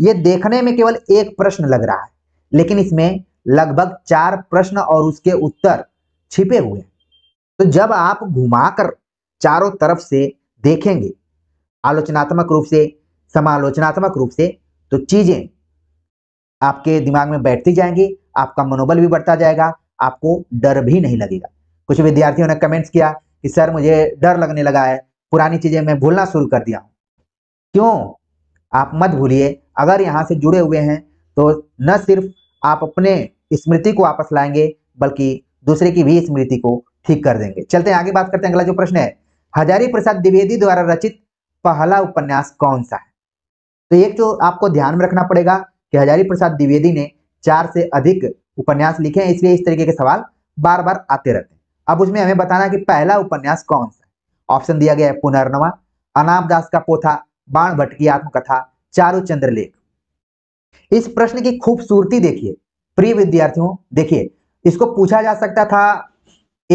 ये देखने में केवल एक प्रश्न लग रहा है लेकिन इसमें लगभग चार प्रश्न और उसके उत्तर छिपे हुए हैं तो जब आप घुमाकर चारों तरफ से देखेंगे आलोचनात्मक रूप से समालोचनात्मक रूप से तो चीजें आपके दिमाग में बैठती जाएंगी आपका मनोबल भी बढ़ता जाएगा आपको डर भी नहीं लगेगा कुछ विद्यार्थियों ने कमेंट्स किया कि सर मुझे डर लगने लगा है पुरानी चीजें मैं भूलना शुरू कर दिया हूँ क्यों आप मत भूलिए अगर यहाँ से जुड़े हुए हैं तो न सिर्फ आप अपने स्मृति को वापस लाएंगे बल्कि दूसरे की भी स्मृति को ठीक कर देंगे चलते हैं आगे बात करते हैं अगला जो प्रश्न है हजारी प्रसाद द्विवेदी द्वारा रचित पहला उपन्यास कौन सा है तो एक तो आपको ध्यान में रखना पड़ेगा कि हजारी प्रसाद द्विवेदी ने चार से अधिक उपन्यास लिखे हैं इसलिए इस तरीके के सवाल बार बार आते रहते हैं अब उसमें हमें बताना कि पहला उपन्यास कौन सा है ऑप्शन दिया गया है पुनर्नवा अनाम दास का पोथा बाण भट्ट की आत्मकथा चारू चंद्र लेख इस प्रश्न की खूबसूरती देखिए प्रिय विद्यार्थियों देखिए इसको पूछा जा सकता था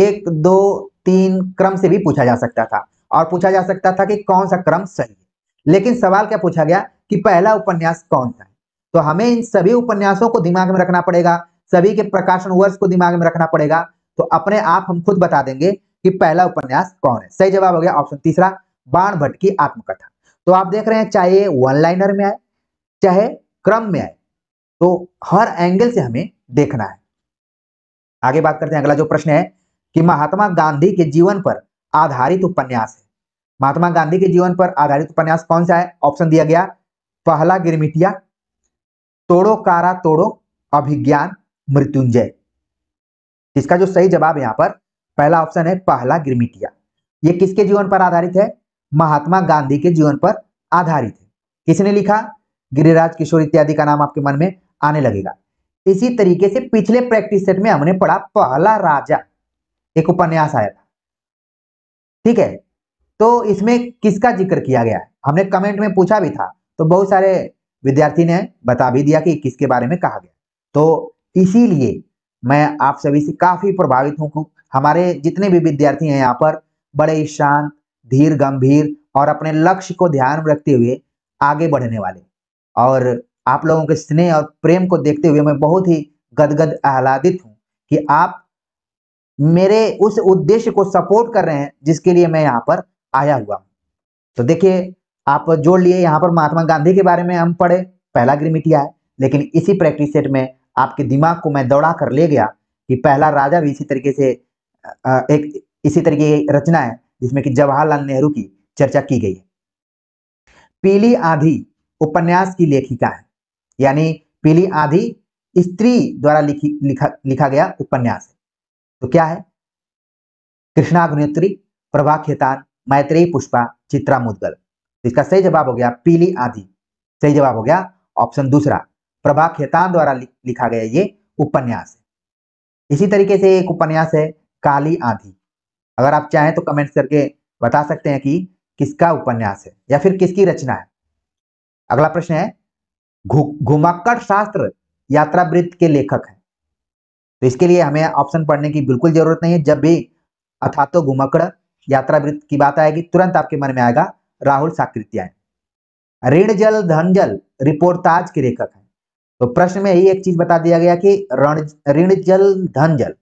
एक दो तीन क्रम से भी पूछा जा सकता था और पूछा जा सकता था कि कौन सा क्रम सही है लेकिन सवाल क्या पूछा गया कि पहला उपन्यास कौन सा है तो हमें इन सभी उपन्यासों को दिमाग में रखना पड़ेगा सभी के प्रकाशन वर्ष को दिमाग में रखना पड़ेगा तो अपने आप हम खुद बता देंगे कि पहला उपन्यास कौन है सही जवाब हो गया ऑप्शन तीसरा बाण भट्ट की आत्मकथा तो आप देख रहे हैं चाहे वन लाइनर में आए चाहे क्रम में आए तो हर एंगल से हमें देखना है आगे बात करते हैं अगला जो प्रश्न है कि महात्मा गांधी के जीवन पर आधारित उपन्यास है महात्मा गांधी के जीवन पर आधारित उपन्यास कौन सा है ऑप्शन दिया गया पहला गिरमिटिया तोड़ो कारा तोड़ो अभिज्ञान मृत्युंजय इसका जो सही जवाब यहां पर पहला ऑप्शन है पहला ग्रिमिटिया ये किसके जीवन पर आधारित है महात्मा गांधी के जीवन पर आधारित है किसने लिखा गिरिराज किशोर इत्यादि का नाम आपके मन में आने लगेगा इसी तरीके से पिछले प्रैक्टिस सेट में हमने पढ़ा पहला राजा एक उपन्यास आया था ठीक है तो इसमें किसका जिक्र किया गया हमने कमेंट में पूछा भी था तो बहुत सारे विद्यार्थी ने बता भी दिया कि किसके बारे में कहा गया तो इसीलिए मैं आप सभी से काफी प्रभावित हूँ हमारे जितने भी विद्यार्थी हैं यहाँ पर बड़े शांत धीर गंभीर और अपने लक्ष्य को ध्यान में रखते हुए आगे बढ़ने वाले और आप लोगों के स्नेह और प्रेम को देखते हुए मैं बहुत ही गदगद आह्लादित हूँ कि आप मेरे उस उद्देश्य को सपोर्ट कर रहे हैं जिसके लिए मैं यहाँ पर आया हुआ हूँ तो देखिए आप जोड़ लिए यहाँ पर महात्मा गांधी के बारे में हम पढ़े पहला गृह मिटिया है लेकिन इसी प्रैक्टिस सेट में आपके दिमाग को मैं दौड़ा कर ले गया कि पहला राजा भी इसी तरीके से एक इसी तरीके की रचना है जिसमें कि जवाहरलाल नेहरू की चर्चा की गई है पीली आधी उपन्यास की लेखिका है यानी पीली आधी स्त्री द्वारा लिखी लिखा लिखा गया उपन्यास है तो क्या है कृष्णा प्रभा खेतान मैत्रेयी पुष्पा चित्रा मुदगल इसका सही जवाब हो गया पीली आधी सही जवाब हो गया ऑप्शन दूसरा प्रभा खेतान द्वारा लिखा गया ये उपन्यास है इसी तरीके से एक उपन्यास है काली आंधी अगर आप चाहें तो कमेंट करके बता सकते हैं कि किसका उपन्यास है या फिर किसकी रचना है अगला प्रश्न है घुमक्कड़ शास्त्र यात्रा वृत्त के लेखक हैं तो इसके लिए हमें ऑप्शन पढ़ने की बिल्कुल जरूरत नहीं है जब भी अथा तो घुमक्कड़ यात्रा वृत्त की बात आएगी तुरंत आपके मन में आएगा राहुल साकृत्याय ऋण जल धन जल रिपोर्टाज के लेखक है तो प्रश्न में ही एक चीज बता दिया गया कि ऋण जल धन जल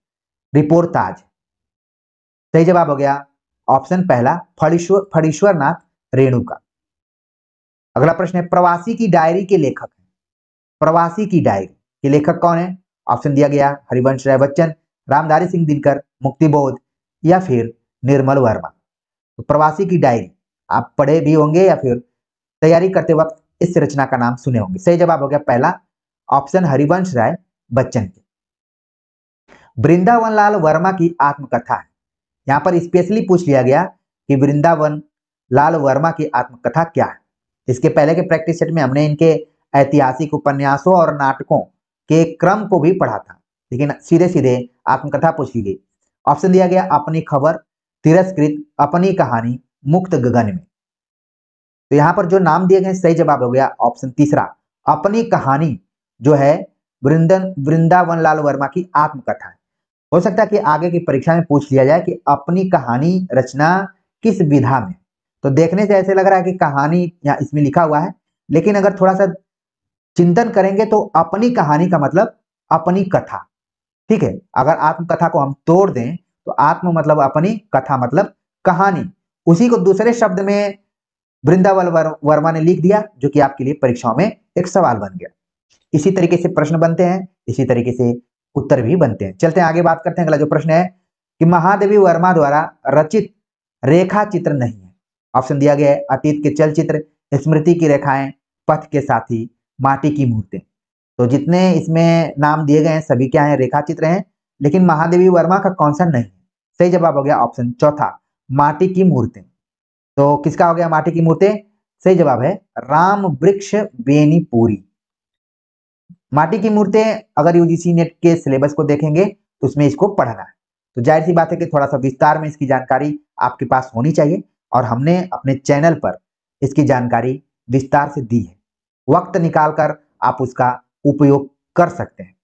रिपोर्टाज सही जवाब हो गया ऑप्शन पहला फड़ीश्वर फड़ीश्वरनाथ नाथ रेणु का अगला प्रश्न है प्रवासी की डायरी के लेखक है प्रवासी की डायरी के लेखक कौन है ऑप्शन दिया गया हरिवंश राय बच्चन रामधारी सिंह दिनकर मुक्तिबोध या फिर निर्मल वर्मा तो प्रवासी की डायरी आप पढ़े भी होंगे या फिर तैयारी करते वक्त इस रचना का नाम सुने होंगे सही जवाब हो गया पहला ऑप्शन हरिवंश राय बच्चन के वृंदावन लाल वर्मा की आत्मकथा है यहां पर स्पेशली पूछ लिया गया कि वृंदावन लाल वर्मा की आत्मकथा क्या है इसके पहले के प्रैक्टिस सेट में हमने इनके ऐतिहासिक उपन्यासों और नाटकों के क्रम को भी पढ़ा था लेकिन सीधे सीधे आत्मकथा पूछी गई ऑप्शन दिया गया अपनी खबर तिरस्कृत अपनी कहानी मुक्त गगन में तो यहां पर जो नाम दिए गए सही जवाब हो गया ऑप्शन तीसरा अपनी कहानी जो है वृंदन वृंदावन लाल वर्मा की आत्मकथा है हो सकता है कि आगे की परीक्षा में पूछ लिया जाए कि अपनी कहानी रचना किस विधा में तो देखने से ऐसे लग रहा है कि कहानी या इसमें लिखा हुआ है लेकिन अगर थोड़ा सा चिंतन करेंगे तो अपनी कहानी का मतलब अपनी कथा ठीक है अगर आत्मकथा को हम तोड़ दें तो आत्म मतलब अपनी कथा मतलब कहानी उसी को दूसरे शब्द में वृंदावन वर्मा ने लिख दिया जो कि आपके लिए परीक्षाओं में एक सवाल बन गया इसी तरीके से प्रश्न बनते हैं इसी तरीके से उत्तर भी बनते हैं चलते हैं आगे बात करते हैं अगला जो प्रश्न है कि महादेवी वर्मा द्वारा रचित रेखा चित्र नहीं है ऑप्शन दिया गया है अतीत के चलचित्र स्मृति की रेखाएं पथ के साथी माटी की मूर्तें तो जितने इसमें नाम दिए गए हैं सभी क्या है रेखा चित्र हैं लेकिन महादेवी वर्मा का कौन सा नहीं है सही जवाब हो गया ऑप्शन चौथा माटी की मूर्तें तो किसका हो गया माटी की मूर्तें सही जवाब है राम वृक्ष बेनीपुरी माटी की मूर्तें अगर यूजीसी नेट के सिलेबस को देखेंगे तो उसमें इसको पढ़ना है तो जाहिर सी बात है कि थोड़ा सा विस्तार में इसकी जानकारी आपके पास होनी चाहिए और हमने अपने चैनल पर इसकी जानकारी विस्तार से दी है वक्त निकाल कर आप उसका उपयोग कर सकते हैं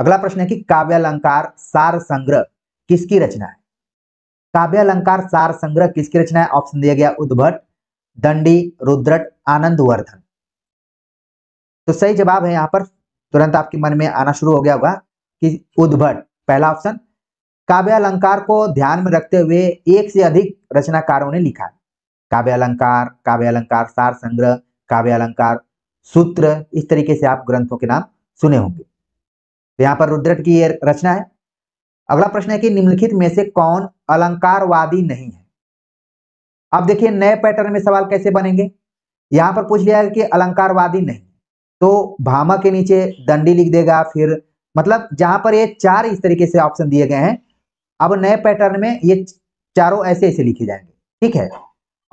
अगला प्रश्न है कि काव्यालंकार सार संग्रह किसकी रचना है काव्यालंकार सार संग्रह किसकी रचना है ऑप्शन दिया गया उद्भट दंडी रुद्रट आनंदवर्धन तो सही जवाब है यहाँ पर तुरंत आपके मन में आना शुरू हो गया होगा कि उद्भट पहला ऑप्शन काव्य अलंकार को ध्यान में रखते हुए एक से अधिक रचनाकारों ने लिखा काव्य अलंकार काव्य अलंकार सार संग्रह काव्य अलंकार सूत्र इस तरीके से आप ग्रंथों के नाम सुने होंगे तो यहाँ पर रुद्रट की ये रचना है अगला प्रश्न है कि निम्नलिखित में से कौन अलंकारवादी नहीं है अब देखिए नए पैटर्न में सवाल कैसे बनेंगे यहां पर पूछ लिया है कि अलंकारवादी नहीं तो भामा के नीचे दंडी लिख देगा फिर मतलब जहां पर ये चार इस तरीके से ऑप्शन दिए गए हैं अब नए पैटर्न में ये चारों ऐसे ऐसे लिखे जाएंगे ठीक है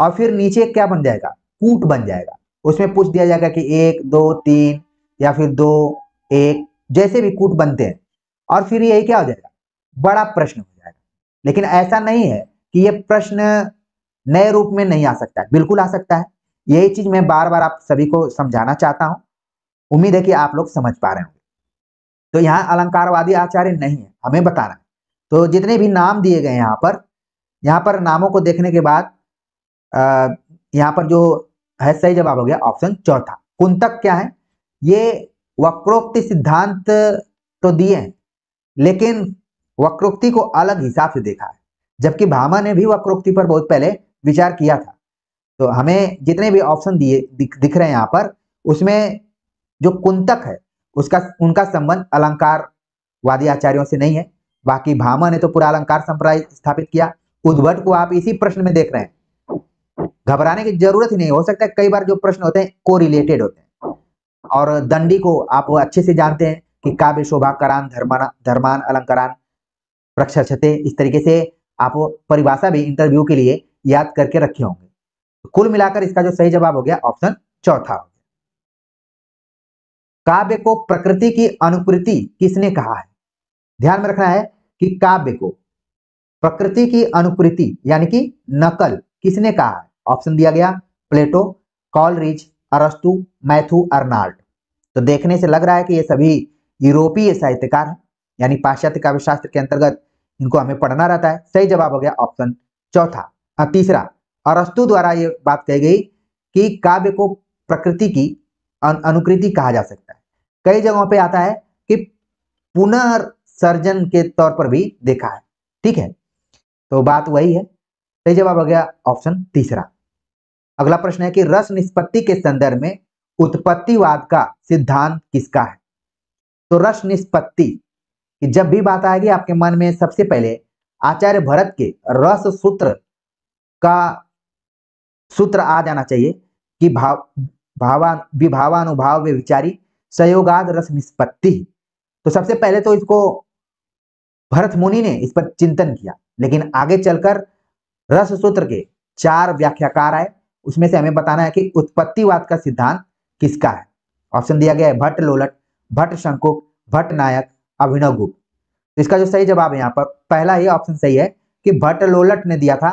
और फिर नीचे क्या बन जाएगा कूट बन जाएगा उसमें पूछ दिया जाएगा कि एक दो तीन या फिर दो एक जैसे भी कूट बनते हैं और फिर यही क्या हो जाएगा बड़ा प्रश्न हो जाएगा लेकिन ऐसा नहीं है कि ये प्रश्न नए रूप में नहीं आ सकता बिल्कुल आ सकता है यही चीज मैं बार बार आप सभी को समझाना चाहता हूं उम्मीद है कि आप लोग समझ पा रहे होंगे तो यहाँ अलंकारवादी आचार्य नहीं है हमें बताना तो जितने भी नाम दिए गए यहाँ पर यहाँ पर नामों को देखने के बाद यहाँ पर जो है सही जवाब हो गया ऑप्शन चौथा कुंतक क्या है ये वक्रोक्ति सिद्धांत तो दिए हैं लेकिन वक्रोक्ति को अलग हिसाब से देखा है जबकि भामा ने भी वक्रोक्ति पर बहुत पहले विचार किया था तो हमें जितने भी ऑप्शन दिए दिख, दिख रहे हैं यहाँ पर उसमें जो कुंतक है उसका उनका संबंध अलंकार वादी आचार्यों से नहीं है बाकी भामा ने तो पूरा अलंकार संप्रदाय स्थापित किया उद्भट को आप इसी प्रश्न में देख रहे हैं घबराने की जरूरत ही नहीं हो सकता है कई बार जो प्रश्न होते हैं को रिलेटेड होते हैं और दंडी को आप अच्छे से जानते हैं कि काव्य शोभा करान धर्मान धर्मान अलंकरान प्रक्षते इस तरीके से आप परिभाषा भी इंटरव्यू के लिए याद करके रखे होंगे कुल मिलाकर इसका जो सही जवाब हो गया ऑप्शन चौथा हो गया काव्य को प्रकृति की अनुकृति किसने कहा है ध्यान में रखना है कि काव्य को प्रकृति की अनुकृति यानी कि नकल किसने कहा है ऑप्शन दिया गया प्लेटो कॉलरिज अरस्तु मैथ्यू अर्नाल्ड तो देखने से लग रहा है कि ये सभी यूरोपीय साहित्यकार हैं यानी पाश्चात्य काव्य शास्त्र के अंतर्गत इनको हमें पढ़ना रहता है सही जवाब हो गया ऑप्शन चौथा तीसरा अरस्तु द्वारा ये बात कही गई कि काव्य को प्रकृति की अनुकृति कहा जा सकता है कई जगहों पे आता है कि पुनर्सर्जन के तौर पर भी देखा है ठीक है तो बात वही है सही जवाब आ गया ऑप्शन तीसरा अगला प्रश्न है कि रस निष्पत्ति के संदर्भ में उत्पत्तिवाद का सिद्धांत किसका है तो रस निष्पत्ति कि जब भी बात आएगी आपके मन में सबसे पहले आचार्य भरत के रस सूत्र का सूत्र आ जाना चाहिए कि भाव भावान विभावानुभाव विचारी सहयोगाद रस निष्पत्ति तो सबसे पहले तो इसको भरत मुनि ने इस पर चिंतन किया लेकिन आगे चलकर रस सूत्र के चार व्याख्याकार आए उसमें से हमें बताना है कि उत्पत्तिवाद का सिद्धांत किसका है ऑप्शन दिया गया है भट्ट लोलट भट्ट शंकुक भट्ट नायक अभिनव गुप्त तो इसका जो सही जवाब है यहाँ पर पहला ही ऑप्शन सही है कि भट्ट लोलट ने दिया था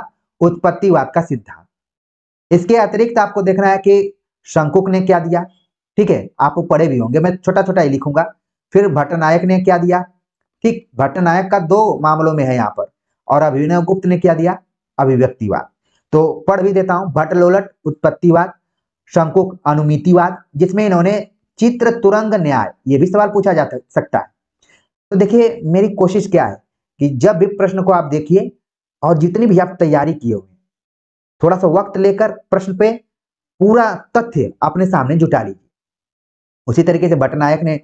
उत्पत्तिवाद का सिद्धांत इसके अतिरिक्त आपको देखना है कि शंकुक ने क्या दिया ठीक है आप पढ़े भी होंगे मैं छोटा छोटा ही लिखूंगा फिर भट्टनायक ने क्या दिया ठीक भट्टनायक का दो मामलों में है यहाँ पर और अभिनव गुप्त ने क्या दिया अभिव्यक्तिवाद तो पढ़ भी देता हूं भट्टलोलट उत्पत्तिवाद शंकुक अनुमितिवाद जिसमें इन्होंने चित्र तुरंग न्याय ये भी सवाल पूछा जा सकता है तो देखिए मेरी कोशिश क्या है कि जब भी प्रश्न को आप देखिए और जितनी भी आप तैयारी किए हुए थोड़ा सा वक्त लेकर प्रश्न पे पूरा तथ्य अपने सामने जुटा लीजिए उसी तरीके से भटनायक ने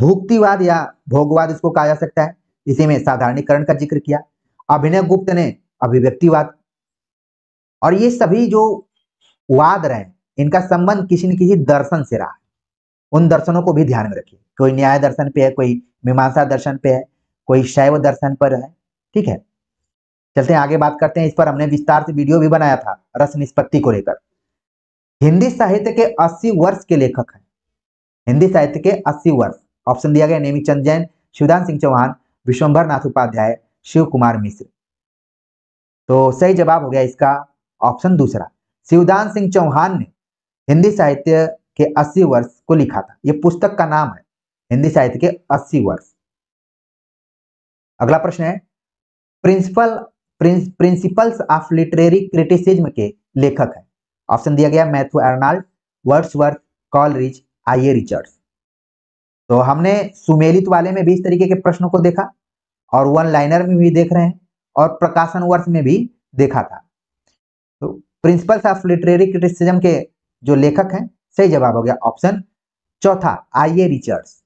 भुक्तिवाद या भोगवाद इसको कहा जा सकता है इसी में साधारणीकरण का जिक्र किया अभिनय गुप्त ने अभिव्यक्तिवाद और ये सभी जो वाद रहे इनका संबंध किसी न किसी दर्शन से रहा है उन दर्शनों को भी ध्यान में रखिए कोई न्याय दर्शन पे है कोई मीमांसा दर्शन पे है कोई शैव दर्शन पर है ठीक है चलते हैं आगे बात करते हैं इस पर हमने विस्तार से वीडियो भी बनाया था रस निष्पत्ति को लेकर हिंदी साहित्य के 80 वर्ष के लेखक हैं हिंदी साहित्य के अस्सी वर्ष ऑप्शन दिया गया नेमी चंद जैन शिवदान सिंह चौहान विश्वम्भर नाथ उपाध्याय शिव कुमार मिश्र तो सही जवाब हो गया इसका ऑप्शन दूसरा शिवदान सिंह चौहान ने हिंदी साहित्य के 80 वर्ष को लिखा था यह पुस्तक का नाम है हिंदी साहित्य के 80 वर्ष अगला प्रश्न है principal prince, principles of literary criticism के लेखक है ऑप्शन दिया गया Matthew Arnold Wordsworth Coleridge I A Richards तो हमने सुमेलित वाले में भी इस तरीके के प्रश्नों को देखा और वन लाइनर में भी देख रहे हैं और प्रकाशन वर्ष में भी देखा था तो प्रिंसिपल्स ऑफ लिटरेरी क्रिटिसिज्म के जो लेखक हैं सही जवाब हो गया ऑप्शन चौथा आई ए रिचर्ड्स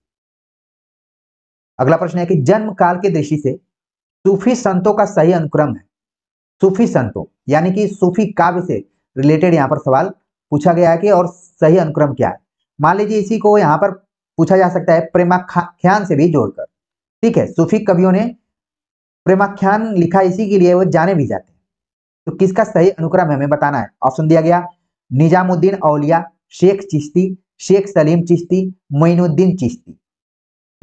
अगला प्रश्न है कि जन्म काल के दृष्टि से सूफी संतों का सही अनुक्रम है सूफी संतों यानी कि सूफी काव्य से रिलेटेड यहाँ पर सवाल पूछा गया है कि और सही अनुक्रम क्या है मान लीजिए इसी को यहाँ पर पूछा जा सकता है प्रेमाख्यान से भी जोड़कर ठीक है सूफी कवियों ने प्रेमाख्यान लिखा इसी के लिए वो जाने भी जाते हैं तो किसका सही अनुक्रम हमें बताना है ऑप्शन दिया गया निजामुद्दीन अलिया शेख चिश्ती शेख सलीम चिश्ती मोइनुद्दीन चिश्ती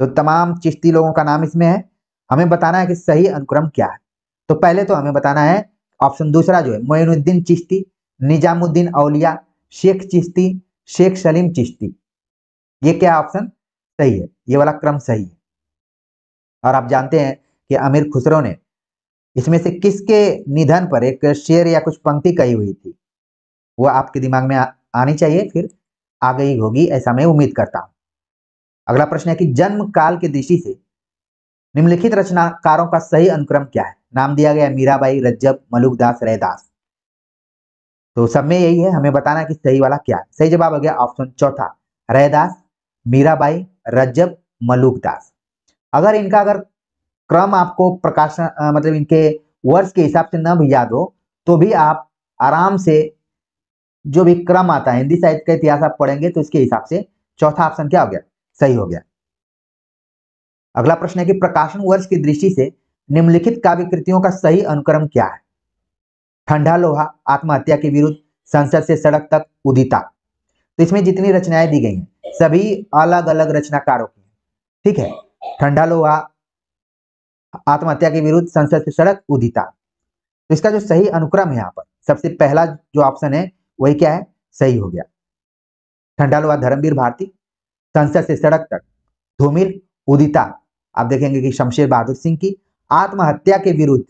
तो तमाम चिश्ती लोगों का नाम इसमें है हमें बताना है कि सही अनुक्रम क्या है तो पहले तो हमें बताना है ऑप्शन दूसरा जो है मोइनुद्दीन चिश्ती निजामुद्दीन अलिया शेख चिश्ती शेख सलीम चिश्ती ये क्या ऑप्शन सही है ये वाला क्रम सही है और आप जानते हैं कि अमीर खुसरो ने इसमें से किसके निधन पर एक शेर या कुछ पंक्ति कही हुई थी वो आपके दिमाग में आ, आनी चाहिए फिर आ गई होगी ऐसा मैं उम्मीद करता हूं अगला प्रश्न है कि जन्म काल की दृष्टि से निम्नलिखित रचनाकारों का सही अनुक्रम क्या है नाम दिया गया मीराबाई रज्जब मलुकदास रैदास तो सब में यही है हमें बताना कि सही वाला क्या सही जवाब आ गया ऑप्शन चौथा रहदास मीराबाई रज्जब मलुकदास अगर इनका अगर क्रम आपको प्रकाशन मतलब इनके वर्ष के हिसाब से न भी याद हो तो भी आप आराम से जो भी क्रम आता है हिंदी साहित्य का इतिहास आप पढ़ेंगे तो इसके हिसाब से चौथा ऑप्शन क्या हो गया सही हो गया अगला प्रश्न है कि प्रकाशन वर्ष की दृष्टि से निम्नलिखित काव्य कृतियों का सही अनुक्रम क्या है ठंडा लोहा आत्महत्या के विरुद्ध संसद से सड़क तक उदिता तो इसमें जितनी रचनाएं दी गई हैं सभी अलग अलग रचनाकारों की ठीक है ठंडा लोहा आत्महत्या के विरुद्ध संसद से सड़क उदिता तो इसका जो सही अनुक्रम है यहाँ पर सबसे पहला जो ऑप्शन है वही क्या है सही हो गया ठंडा लोहा धर्मवीर भारती संसद से सड़क तक धूमिल उदिता आप देखेंगे कि शमशेर बहादुर सिंह की आत्महत्या के विरुद्ध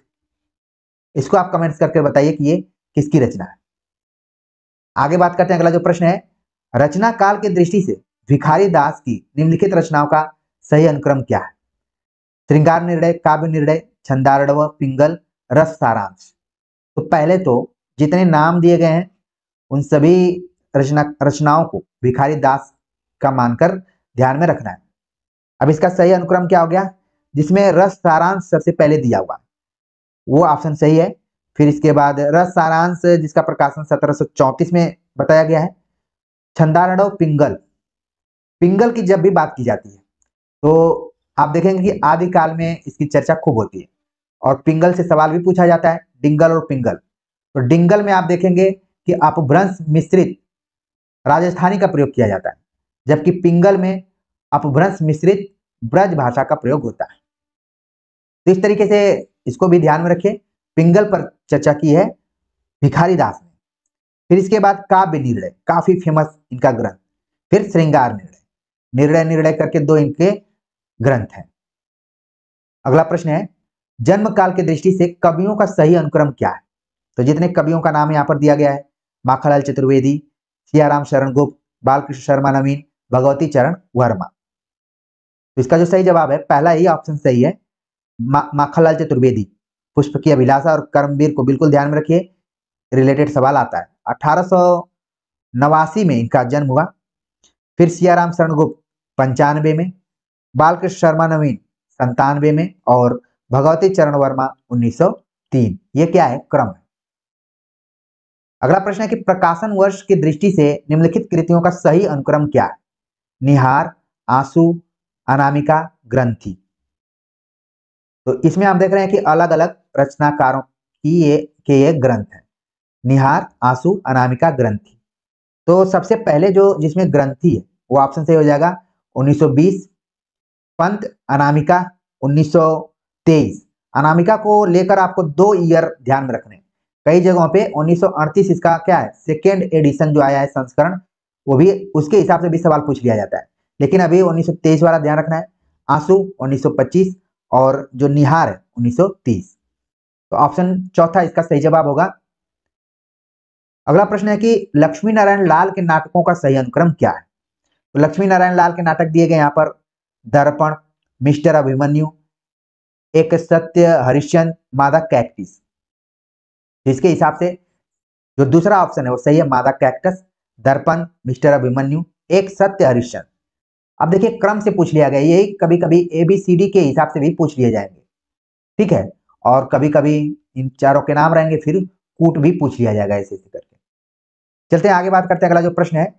इसको आप कमेंट्स करके बताइए कि ये किसकी रचना है आगे बात करते हैं अगला जो प्रश्न है रचना काल की दृष्टि से भिखारी दास की निम्नलिखित रचनाओं का सही अनुक्रम क्या है श्रृंगार निर्णय काव्य निर्णय छंदारणव पिंगल रस सारांश तो पहले तो जितने नाम दिए गए हैं उन सभी रचना रचनाओं को भिखारी दास का मानकर ध्यान में रखना है अब इसका सही अनुक्रम क्या हो गया जिसमें रस सारांश सबसे पहले दिया हुआ वो ऑप्शन सही है फिर इसके बाद रस सारांश जिसका प्रकाशन सत्रह में बताया गया है छंदारणव पिंगल पिंगल की जब भी बात की जाती है तो आप देखेंगे कि आदिकाल में इसकी चर्चा खूब होती है और पिंगल से सवाल भी पूछा जाता है डिंगल और पिंगल तो डिंगल में आप देखेंगे कि अपभ्रंश मिश्रित राजस्थानी का प्रयोग किया जाता है जबकि पिंगल में अपभ्रंश मिश्रित ब्रज भाषा का प्रयोग होता है तो इस तरीके से इसको भी ध्यान में रखे पिंगल पर चर्चा की है भिखारी दास ने फिर इसके बाद काव्य निर्णय काफी फेमस इनका ग्रंथ फिर श्रृंगार निर्णय निर्णय निर्णय करके दो इनके ग्रंथ हैं अगला प्रश्न है जन्म काल के दृष्टि से कवियों का सही अनुक्रम क्या है तो जितने कवियों का नाम यहाँ पर दिया गया है माखालाल चतुर्वेदी सियाराम शरण गुप्त बालकृष्ण शर्मा नवीन भगवती चरण वर्मा तो इसका जो सही जवाब है पहला ही ऑप्शन सही है माखनलाल चतुर्वेदी पुष्प की अभिलाषा और कर्मवीर को बिल्कुल ध्यान में रखिए रिलेटेड सवाल आता है अठारह में इनका जन्म हुआ फिर सियाराम शरणगुप्त पंचानवे में बालकृष्ण शर्मा नवीन संतानवे में और भगवती चरण वर्मा 1903 ये क्या है क्रम है अगला प्रश्न है कि प्रकाशन वर्ष की दृष्टि से निम्नलिखित कृतियों का सही अनुक्रम क्या है निहार आंसू अनामिका ग्रंथी तो इसमें आप देख रहे हैं कि अलग अलग रचनाकारों की ये के ये ग्रंथ है निहार आंसू अनामिका ग्रंथी तो सबसे पहले जो जिसमें ग्रंथी है वो ऑप्शन सही हो जाएगा 1920 पंत अनामिका 1923 अनामिका को लेकर आपको दो ईयर ध्यान में रखने कई जगहों पे 1938 इसका क्या है सेकेंड एडिशन जो आया है संस्करण वो भी उसके हिसाब से भी सवाल पूछ लिया जाता है लेकिन अभी 1923 वाला ध्यान रखना है आंसू 1925 और जो निहार है उन्नीस तो ऑप्शन चौथा इसका सही जवाब होगा अगला प्रश्न है कि लक्ष्मी नारायण लाल के नाटकों का सही अनुक्रम क्या है तो लक्ष्मी नारायण लाल के नाटक दिए गए यहाँ पर दर्पण मिस्टर अभिमन्यु एक सत्य हरिश्चंद मादा कैक्टिस इसके हिसाब से जो दूसरा ऑप्शन है वो सही है मादा कैक्टस दर्पण मिस्टर अभिमन्यु एक सत्य हरिश्चंद अब देखिए क्रम से पूछ लिया गया यही कभी कभी ए बी सी डी के हिसाब से भी पूछ लिए जाएंगे ठीक है और कभी कभी इन चारों के नाम रहेंगे फिर कूट भी पूछ लिया जाएगा ऐसे ऐसे करके चलते हैं आगे बात करते हैं अगला जो प्रश्न है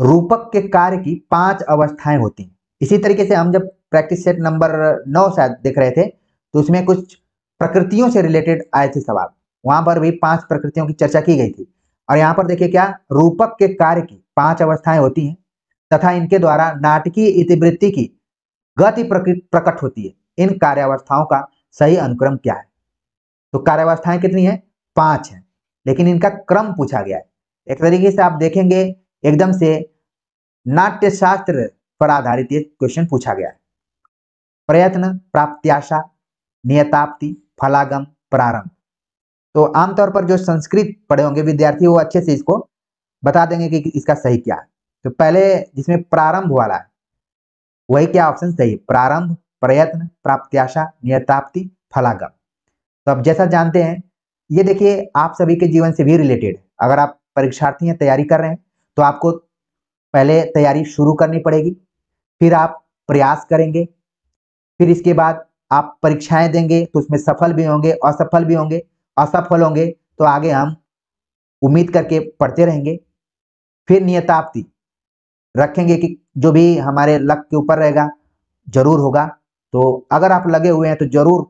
रूपक के कार्य की पांच अवस्थाएं होती हैं इसी तरीके से हम जब प्रैक्टिस सेट नंबर नौ शायद देख रहे थे तो उसमें कुछ प्रकृतियों से रिलेटेड आए थे सवाल वहां पर भी पांच प्रकृतियों की चर्चा की गई थी और यहाँ पर देखिए क्या रूपक के कार्य की पांच अवस्थाएं होती हैं तथा इनके द्वारा नाटकीय इतिवृत्ति की गति प्रकट होती है इन कार्यावस्थाओं का सही अनुक्रम क्या है तो कार्यावस्थाएं कितनी है पांच है लेकिन इनका क्रम पूछा गया है एक तरीके से आप देखेंगे एकदम से नाट्य शास्त्र पर आधारित ये क्वेश्चन पूछा गया है प्रयत्न प्राप्त्याशा नियताप्ति फलागम प्रारंभ तो आमतौर पर जो संस्कृत पढ़े होंगे विद्यार्थी वो अच्छे से इसको बता देंगे कि इसका सही क्या है तो पहले जिसमें प्रारंभ वाला है वही क्या ऑप्शन सही है प्रारंभ प्रयत्न प्राप्त्याशा नियताप्ति फलागम तो अब जैसा जानते हैं ये देखिए आप सभी के जीवन से भी रिलेटेड अगर आप परीक्षार्थी हैं तैयारी कर रहे हैं तो आपको पहले तैयारी शुरू करनी पड़ेगी फिर आप प्रयास करेंगे फिर इसके बाद आप परीक्षाएं देंगे तो उसमें सफल भी होंगे असफल भी होंगे असफल होंगे तो आगे हम उम्मीद करके पढ़ते रहेंगे फिर नियताप्ति रखेंगे कि जो भी हमारे लक के ऊपर रहेगा जरूर होगा तो अगर आप लगे हुए हैं तो जरूर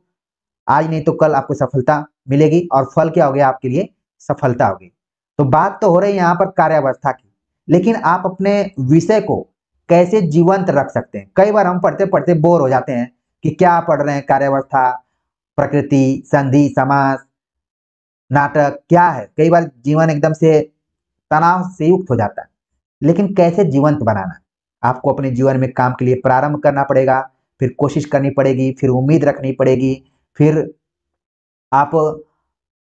आज नहीं तो कल आपको सफलता मिलेगी और फल क्या हो गया आपके लिए सफलता होगी तो बात तो हो रही है यहाँ पर कार्यावस्था की लेकिन आप अपने विषय को कैसे जीवंत रख सकते हैं कई बार हम पढ़ते पढ़ते बोर हो जाते हैं कि क्या पढ़ रहे हैं कार्यावस्था प्रकृति संधि समास नाटक क्या है कई बार जीवन एकदम से तनाव से युक्त हो जाता है लेकिन कैसे जीवंत बनाना आपको अपने जीवन में काम के लिए प्रारंभ करना पड़ेगा फिर कोशिश करनी पड़ेगी फिर उम्मीद रखनी पड़ेगी फिर आप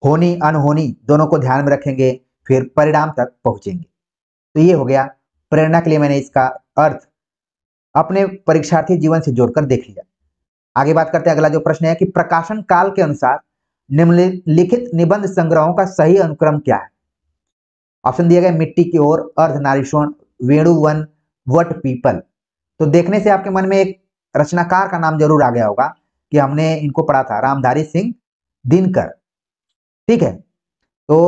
होनी अनहोनी दोनों को ध्यान में रखेंगे फिर परिणाम तक पहुंचेंगे तो ये हो गया प्रेरणा के लिए मैंने इसका अर्थ अपने परीक्षार्थी जीवन से जोड़कर देख लिया आगे बात करते हैं अगला जो प्रश्न है कि प्रकाशन काल के अनुसार निम्नलिखित निबंध संग्रहों का सही अनुक्रम क्या है ऑप्शन दिया गया मिट्टी की ओर अर्ध नारिश्वर वेणु वन वट पीपल तो देखने से आपके मन में एक रचनाकार का नाम जरूर आ गया होगा कि हमने इनको पढ़ा था रामधारी सिंह दिनकर ठीक है तो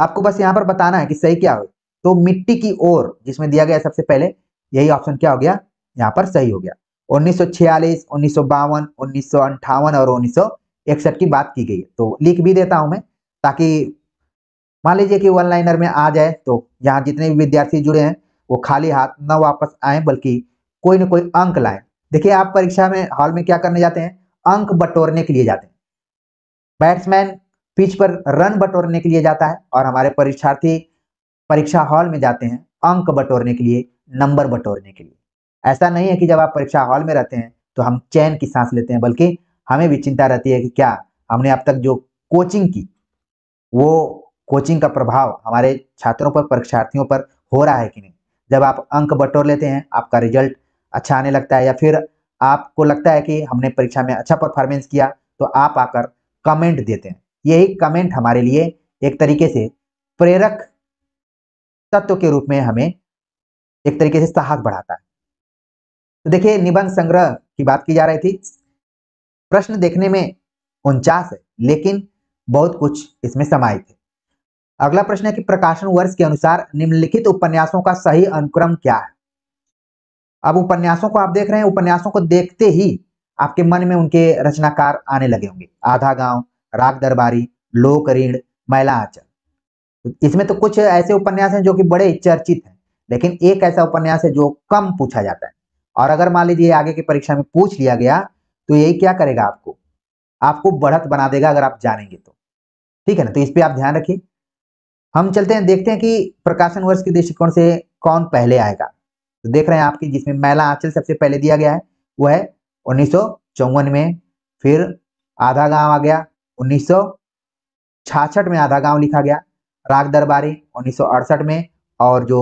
आपको बस यहां पर बताना है कि सही क्या हो तो मिट्टी की ओर जिसमें दिया गया सबसे पहले यही ऑप्शन क्या हो गया यहाँ पर सही हो गया 1946, 1952, 1958 और 1961 की बात की गई तो लिख भी देता हूं मैं ताकि मान लीजिए कि वन लाइनर में आ जाए तो यहाँ जितने भी विद्यार्थी जुड़े हैं वो खाली हाथ न वापस आए बल्कि कोई ना कोई अंक लाए देखिए आप परीक्षा में हॉल में क्या करने जाते हैं अंक बटोरने के लिए जाते हैं बैट्समैन पिच पर रन बटोरने के लिए जाता है और हमारे परीक्षार्थी परीक्षा हॉल में जाते हैं अंक बटोरने के लिए नंबर बटोरने के लिए ऐसा नहीं है कि जब आप परीक्षा हॉल में रहते हैं तो हम चैन की सांस लेते हैं बल्कि हमें भी चिंता रहती है कि क्या हमने अब तक जो कोचिंग की वो कोचिंग का प्रभाव हमारे छात्रों पर परीक्षार्थियों पर हो रहा है कि नहीं जब आप अंक बटोर लेते हैं आपका रिजल्ट अच्छा आने लगता है या फिर आपको लगता है कि हमने परीक्षा में अच्छा परफॉर्मेंस किया तो आप आकर कमेंट देते हैं यही कमेंट हमारे लिए एक तरीके से प्रेरक तत्व के रूप में हमें एक तरीके से साहस बढ़ाता है तो देखिए निबंध संग्रह की बात की जा रही थी प्रश्न देखने में उनचास है लेकिन बहुत कुछ इसमें समाहित है अगला प्रश्न है कि प्रकाशन वर्ष के अनुसार निम्नलिखित उपन्यासों का सही अनुक्रम क्या है अब उपन्यासों को आप देख रहे हैं उपन्यासों को देखते ही आपके मन में उनके रचनाकार आने लगे होंगे आधा गांव राग दरबारी लोक ऋण महिला आंचल तो इसमें तो कुछ ऐसे उपन्यास हैं जो कि बड़े चर्चित हैं लेकिन एक ऐसा उपन्यास है जो कम पूछा जाता है और अगर मान लीजिए आगे की परीक्षा में पूछ लिया गया तो यही क्या करेगा आपको आपको बढ़त बना देगा अगर आप जानेंगे तो ठीक है ना तो इस पर आप ध्यान रखिए हम चलते हैं देखते हैं कि प्रकाशन वर्ष के दृष्टिकोण से कौन पहले आएगा तो देख रहे हैं आपकी जिसमें मैला आंचल सबसे पहले दिया गया है वह है उन्नीस में फिर आधा गांव आ गया उन्नीस में आधा गांव लिखा गया राग दरबारी उन्नीस में और जो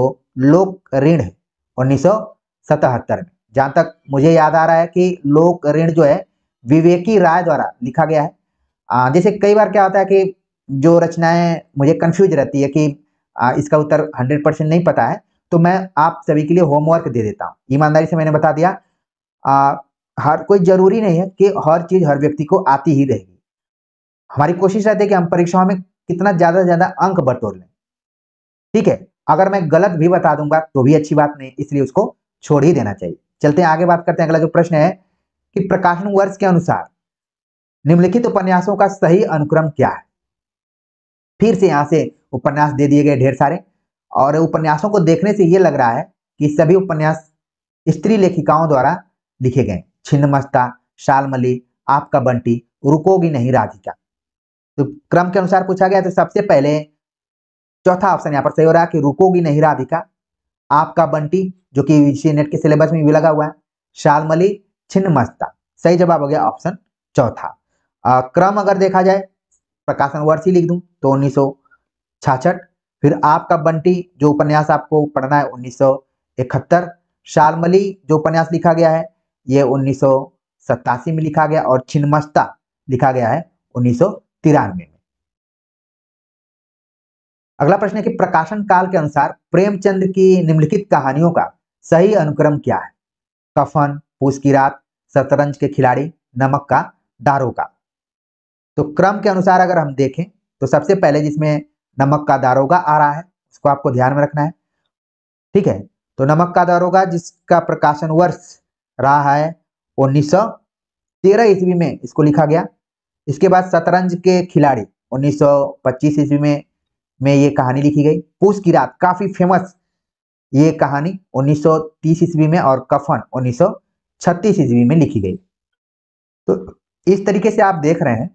लोक ऋण है उन्नीस में जहां तक मुझे याद आ रहा है कि लोक ऋण जो है विवेकी राय द्वारा लिखा गया है जैसे कई बार क्या होता है कि जो रचनाएं मुझे कन्फ्यूज रहती है कि आ, इसका उत्तर हंड्रेड परसेंट नहीं पता है तो मैं आप सभी के लिए होमवर्क दे देता हूँ ईमानदारी से मैंने बता दिया आ, हर कोई जरूरी नहीं है कि हर चीज हर व्यक्ति को आती ही रहेगी हमारी कोशिश रहती है कि हम परीक्षाओं में कितना ज्यादा से ज्यादा अंक बटोर लें ठीक है अगर मैं गलत भी बता दूंगा तो भी अच्छी बात नहीं इसलिए उसको छोड़ ही देना चाहिए चलते हैं आगे बात करते हैं अगला जो प्रश्न है कि प्रकाशन वर्ष के अनुसार निम्नलिखित उपन्यासों का सही अनुक्रम क्या है फिर से यहाँ से उपन्यास दे दिए गए ढेर सारे और उपन्यासों को देखने से ये लग रहा है कि सभी उपन्यास स्त्री लेखिकाओं द्वारा लिखे गए छिन्नमस्ता शालमली आपका बंटी रुकोगी नहीं राधिका तो क्रम के अनुसार पूछा गया तो सबसे पहले चौथा ऑप्शन यहाँ पर सही हो रहा है कि रुकोगी नहीं राधिका आपका बंटी जो कि नेट के सिलेबस में भी लगा हुआ है शालमली छिन्नमस्ता सही जवाब हो गया ऑप्शन चौथा क्रम अगर देखा जाए प्रकाशन वर्ष ही लिख दूं तो उन्नीस फिर आपका बंटी जो उपन्यास आपको पढ़ना है उन्नीस शालमली जो उपन्यास लिखा गया है ये उन्नीस में लिखा गया और छिन्मस्ता लिखा गया है उन्नीस में अगला प्रश्न है कि प्रकाशन काल के अनुसार प्रेमचंद की निम्नलिखित कहानियों का सही अनुक्रम क्या है कफन पूस की रात शतरंज के खिलाड़ी नमक का दारोगा तो क्रम के अनुसार अगर हम देखें तो सबसे पहले जिसमें नमक का दारोगा आ रहा है उसको आपको ध्यान में रखना है ठीक है तो नमक का दारोगा जिसका प्रकाशन वर्ष रहा है उन्नीस सौ तेरह ईस्वी में इसको लिखा गया इसके बाद शतरंज के खिलाड़ी उन्नीस सौ पच्चीस ईस्वी में में ये कहानी लिखी गई पूछ की रात काफी फेमस ये कहानी उन्नीस सौ तीस ईस्वी में और कफन उन्नीस सौ छत्तीस ईस्वी में लिखी गई तो इस तरीके से आप देख रहे हैं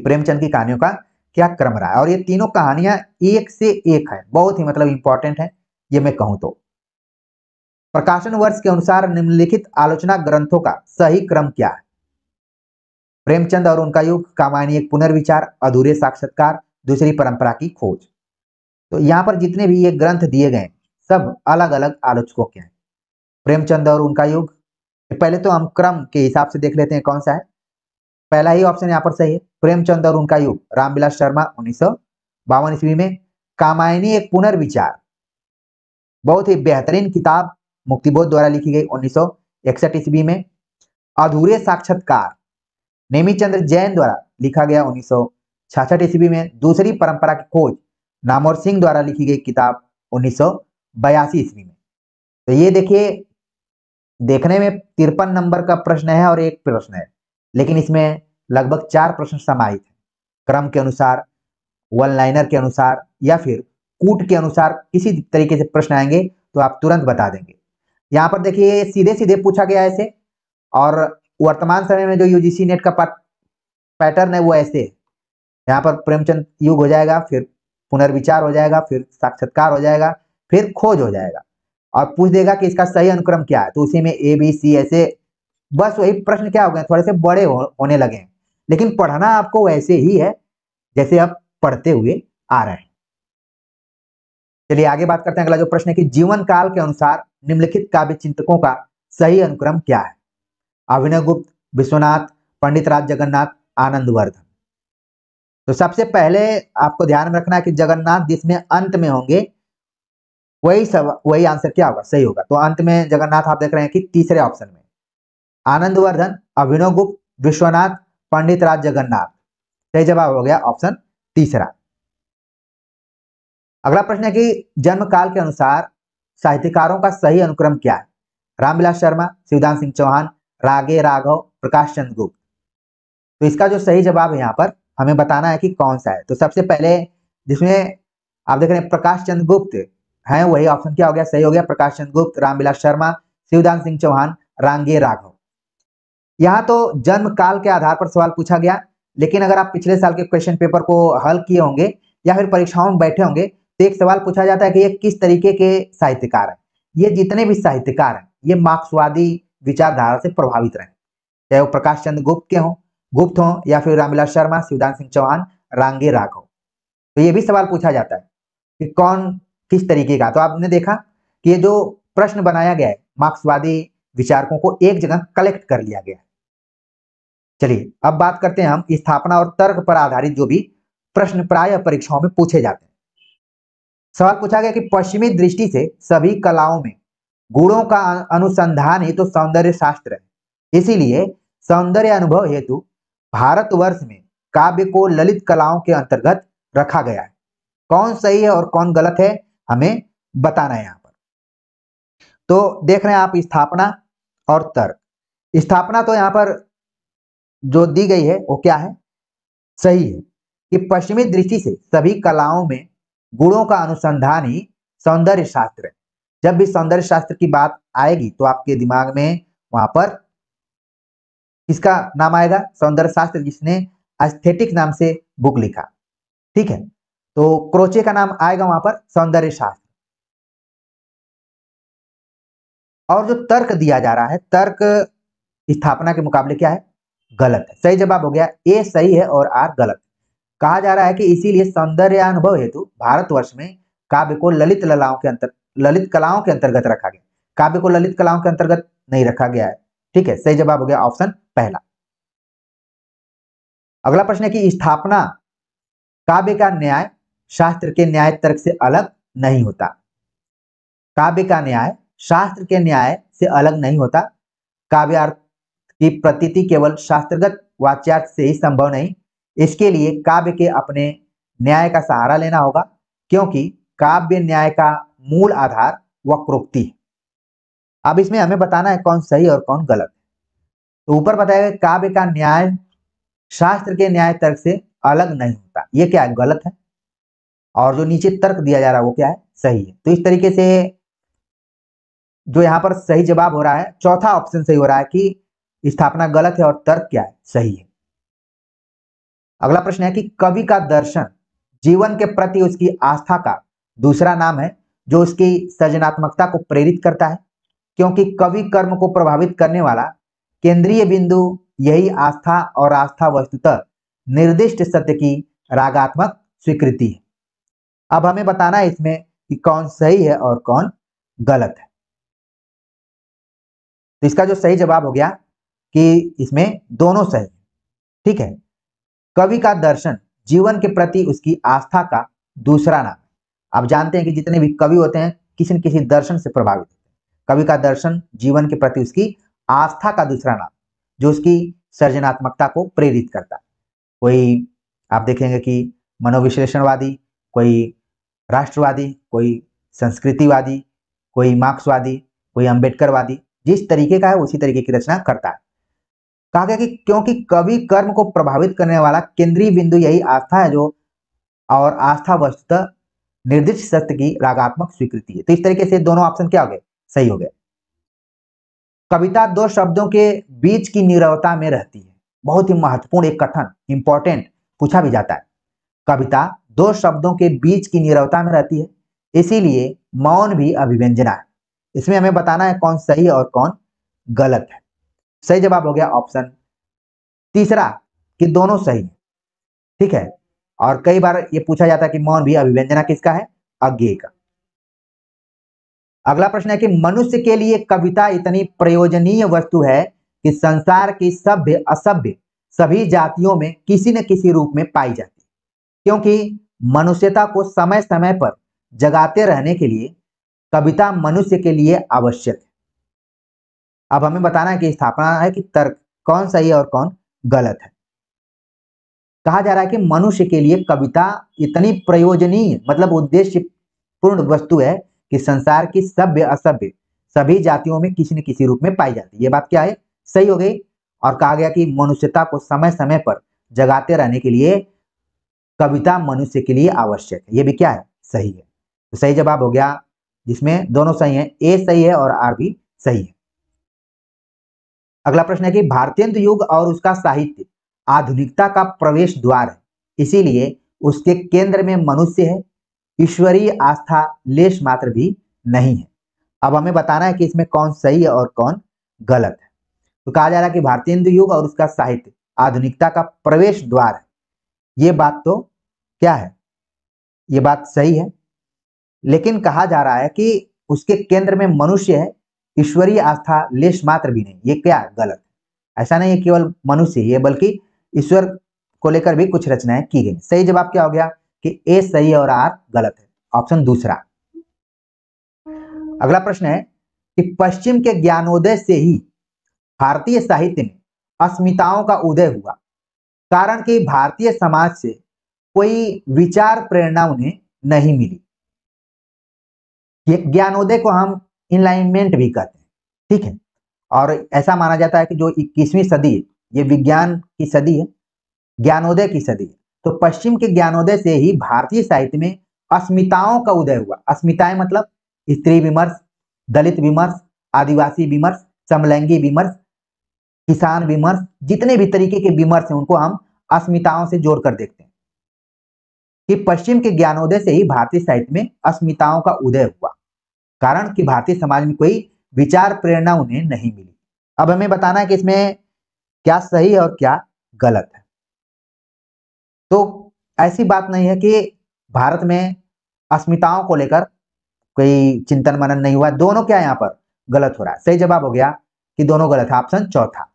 प्रेमचंद की कहानियों का क्या क्रम रहा है और ये तीनों कहानियां एक से एक है बहुत ही मतलब इंपॉर्टेंट है ये मैं कहूं तो प्रकाशन वर्ष के अनुसार निम्नलिखित आलोचना ग्रंथों का सही क्रम क्या है प्रेमचंद और उनका युग कामायनी एक पुनर्विचार अधूरे साक्षात्कार दूसरी परंपरा की खोज तो यहाँ पर जितने भी ये ग्रंथ दिए गए सब अलग अलग आलोचकों के हैं प्रेमचंद और उनका युग पहले तो हम क्रम के हिसाब से देख लेते हैं कौन सा है पहला ही ऑप्शन यहाँ पर सही है प्रेमचंद और उनका युग रामविलास शर्मा उन्नीस सौ बावन ईस्वी में कामायनी एक पुनर्विचार बहुत ही बेहतरीन किताब मुक्तिबोध द्वारा लिखी गई उन्नीस सौ इकसठ ईस्वी में अधूरे साक्षात्कार नेमी चंद्र जैन द्वारा लिखा गया उन्नीस सौ छियासठ ईस्वी में दूसरी परंपरा की खोज नामोर सिंह द्वारा लिखी गई किताब उन्नीस सौ बयासी ईस्वी में तो ये देखिए देखने में तिरपन नंबर का प्रश्न है और एक प्रश्न है लेकिन इसमें लगभग चार प्रश्न समाहित है क्रम के अनुसार वन लाइनर के अनुसार या फिर कूट के अनुसार किसी तरीके से प्रश्न आएंगे तो आप तुरंत बता देंगे यहाँ पर देखिए सीधे सीधे पूछा गया ऐसे और वर्तमान समय में जो यूजीसी नेट का पैटर्न है वो ऐसे है यहाँ पर प्रेमचंद युग हो जाएगा फिर पुनर्विचार हो जाएगा फिर साक्षात्कार हो जाएगा फिर खोज हो जाएगा और पूछ देगा कि इसका सही अनुक्रम क्या है तो उसी में ए बी सी ऐसे बस वही प्रश्न क्या हो गए थोड़े से बड़े हो, होने लगे हैं लेकिन पढ़ना आपको वैसे ही है जैसे आप पढ़ते हुए आ रहे हैं चलिए आगे बात करते हैं अगला जो प्रश्न है कि जीवन काल के अनुसार निम्नलिखित काव्य चिंतकों का सही अनुक्रम क्या है अभिनय गुप्त विश्वनाथ पंडित राज जगन्नाथ आनंदवर्धन तो सबसे पहले आपको ध्यान में रखना है कि जगन्नाथ जिसमें अंत में होंगे वही सब वही आंसर क्या होगा सही होगा तो अंत में जगन्नाथ आप देख रहे हैं कि तीसरे ऑप्शन में आनंदवर्धन अभिनव गुप्त विश्वनाथ पंडित राज जगन्नाथ सही तो जवाब हो गया ऑप्शन तीसरा अगला प्रश्न है कि जन्म काल के अनुसार साहित्यकारों का सही अनुक्रम क्या है रामविलास शर्मा शिवदान सिंह चौहान रागे राघव प्रकाश चंद गुप्त तो इसका जो सही जवाब है यहाँ पर हमें बताना है कि कौन सा है तो सबसे पहले जिसमें आप देख रहे हैं प्रकाश चंद गुप्त है वही ऑप्शन क्या हो गया सही हो गया प्रकाश चंद गुप्त रामविलास शर्मा शिवदान सिंह चौहान रांगे राघव यहाँ तो जन्म काल के आधार पर सवाल पूछा गया लेकिन अगर आप पिछले साल के क्वेश्चन पेपर को हल किए होंगे या फिर परीक्षाओं में बैठे होंगे तो एक सवाल पूछा जाता है कि ये किस तरीके के साहित्यकार हैं ये जितने भी साहित्यकार हैं ये मार्क्सवादी विचारधारा से प्रभावित रहे चाहे वो प्रकाश चंद गुप्त के हों गुप्त हों या फिर रामविलास शर्मा शिवदान सिंह चौहान रांगे राग हो तो ये भी सवाल पूछा जाता है कि कौन किस तरीके का तो आपने देखा कि ये जो प्रश्न बनाया गया है मार्क्सवादी विचारकों को एक जगह कलेक्ट कर लिया गया चलिए अब बात करते हैं हम स्थापना और तर्क पर आधारित जो भी प्रश्न प्राय परीक्षाओं में पूछे जाते हैं सवाल पूछा गया कि पश्चिमी दृष्टि से सभी कलाओं में गुणों का अनुसंधान ही तो सौंदर्य शास्त्र है इसीलिए सौंदर्य अनुभव हेतु भारतवर्ष में काव्य को ललित कलाओं के अंतर्गत रखा गया है कौन सही है और कौन गलत है हमें बताना है यहाँ पर तो देख रहे हैं आप स्थापना और तर्क स्थापना तो यहाँ पर जो दी गई है वो क्या है सही है कि पश्चिमी दृष्टि से सभी कलाओं में गुणों का अनुसंधान ही सौंदर्य शास्त्र है जब भी सौंदर्य शास्त्र की बात आएगी तो आपके दिमाग में वहां पर किसका नाम आएगा सौंदर्य शास्त्र जिसने एस्थेटिक नाम से बुक लिखा ठीक है तो क्रोचे का नाम आएगा वहां पर सौंदर्य शास्त्र और जो तर्क दिया जा रहा है तर्क स्थापना के मुकाबले क्या है गलत है सही जवाब हो गया ए सही है और आर गलत कहा जा रहा है कि इसीलिए सौंदर्य अनुभव हेतु भारतवर्ष में काव्य को ललित ललाओं के अंतर ललित कलाओं के अंतर्गत रखा गया काव्य को ललित कलाओं के अंतर्गत नहीं रखा गया है ठीक है सही जवाब हो गया ऑप्शन पहला अगला प्रश्न है कि स्थापना काव्य का न्याय शास्त्र के न्याय तर्क से अलग नहीं होता काव्य का न्याय शास्त्र के न्याय से अलग नहीं होता काव्यार्थ की प्रतीति केवल शास्त्रगत वाच्यार्थ से ही संभव नहीं इसके लिए काव्य के अपने न्याय का सहारा लेना होगा क्योंकि काव्य न्याय का मूल आधार वक्रोक्ति है अब इसमें हमें बताना है कौन सही और कौन गलत तो ऊपर बताया गया काव्य का न्याय शास्त्र के न्याय तर्क से अलग नहीं होता ये क्या है गलत है और जो नीचे तर्क दिया जा रहा है वो क्या है सही है तो इस तरीके से जो यहाँ पर सही जवाब हो रहा है चौथा ऑप्शन सही हो रहा है कि स्थापना गलत है और तर्क क्या है सही है अगला प्रश्न है कि कवि का दर्शन जीवन के प्रति उसकी आस्था का दूसरा नाम है जो उसकी सृजनात्मकता को प्रेरित करता है क्योंकि कवि कर्म को प्रभावित करने वाला केंद्रीय बिंदु यही आस्था और आस्था वस्तुतः निर्दिष्ट सत्य की रागात्मक स्वीकृति है अब हमें बताना है इसमें कि कौन सही है और कौन गलत है तो इसका जो सही जवाब हो गया कि इसमें दोनों सही ठीक है कवि का दर्शन जीवन के प्रति उसकी आस्था का दूसरा नाम आप जानते हैं कि जितने भी कवि होते हैं किसी न किसी दर्शन से प्रभावित होते हैं कवि का दर्शन जीवन के प्रति उसकी आस्था का दूसरा नाम जो उसकी सृजनात्मकता को प्रेरित करता है कोई आप देखेंगे कि मनोविश्लेषणवादी कोई राष्ट्रवादी कोई संस्कृतिवादी कोई मार्क्सवादी कोई अम्बेडकरवादी जिस तरीके का है उसी तरीके की रचना करता है कहा गया कि क्योंकि कवि कर्म को प्रभावित करने वाला केंद्रीय बिंदु यही आस्था है जो और आस्था वस्तु निर्दिष्ट सत्य की रागात्मक स्वीकृति है तो इस तरीके से दोनों ऑप्शन क्या हो गए सही हो गया कविता दो शब्दों के बीच की निरवता में रहती है बहुत ही महत्वपूर्ण एक कथन इंपॉर्टेंट पूछा भी जाता है कविता दो शब्दों के बीच की निरवता में रहती है इसीलिए मौन भी अभिव्यंजना है इसमें हमें बताना है कौन सही और कौन गलत है सही जवाब हो गया ऑप्शन तीसरा कि दोनों सही है ठीक है और कई बार ये पूछा जाता है कि मौन भी अभिव्यंजना किसका है अज्ञे का अगला प्रश्न है कि मनुष्य के लिए कविता इतनी प्रयोजनीय वस्तु है कि संसार की सभ्य असभ्य सभी जातियों में किसी न किसी रूप में पाई जाती है क्योंकि मनुष्यता को समय समय पर जगाते रहने के लिए कविता मनुष्य के लिए आवश्यक है अब हमें बताना है कि स्थापना है कि तर्क कौन सही है और कौन गलत है कहा जा रहा है कि मनुष्य के लिए कविता इतनी प्रयोजनीय मतलब उद्देश्य पूर्ण वस्तु है कि संसार की सभ्य असभ्य सभी जातियों में किसी न किसी रूप में पाई जाती है ये बात क्या है सही हो गई और कहा गया कि मनुष्यता को समय समय पर जगाते रहने के लिए कविता मनुष्य के लिए आवश्यक है ये भी क्या है सही है तो सही जवाब हो गया जिसमें दोनों सही है ए सही है और आर भी सही है अगला प्रश्न है कि भारतीय युग और उसका साहित्य आधुनिकता का प्रवेश द्वार है इसीलिए उसके केंद्र में मनुष्य है ईश्वरीय आस्था लेश मात्र भी नहीं है अब हमें बताना है कि इसमें कौन सही है और कौन गलत है तो कहा जा रहा है कि भारतीय युग और उसका साहित्य आधुनिकता का प्रवेश द्वार है ये बात तो क्या है ये बात सही है लेकिन कहा जा रहा है कि उसके केंद्र में मनुष्य है ईश्वरीय आस्था लेश मात्र भी नहीं ये क्या गलत है ऐसा नहीं है केवल मनुष्य ये बल्कि ईश्वर को लेकर भी कुछ रचनाएं की गई सही जवाब क्या हो गया कि ए सही और आर गलत है ऑप्शन दूसरा अगला प्रश्न है कि पश्चिम के ज्ञानोदय से ही भारतीय साहित्य में अस्मिताओं का उदय हुआ कारण कि भारतीय समाज से कोई विचार प्रेरणा उन्हें नहीं मिली ये ज्ञानोदय को हम इनलाइनमेंट भी कहते हैं ठीक है और ऐसा माना जाता है कि जो इक्कीसवीं सदी है ये विज्ञान की सदी है ज्ञानोदय की सदी है तो पश्चिम के ज्ञानोदय से ही भारतीय साहित्य में अस्मिताओं का उदय हुआ अस्मिताएं मतलब स्त्री विमर्श दलित विमर्श आदिवासी विमर्श समलैंगी विमर्श किसान विमर्श जितने भी तरीके के विमर्श हैं उनको हम अस्मिताओं से जोड़कर देखते हैं कि पश्चिम के ज्ञानोदय से ही भारतीय साहित्य में अस्मिताओं का उदय हुआ कारण कि भारतीय समाज में कोई विचार प्रेरणा उन्हें नहीं मिली अब हमें बताना है कि इसमें क्या सही है और क्या गलत है तो ऐसी बात नहीं है कि भारत में अस्मिताओं को लेकर कोई चिंतन मनन नहीं हुआ दोनों क्या यहां पर गलत हो रहा है सही जवाब हो गया कि दोनों गलत है ऑप्शन चौथा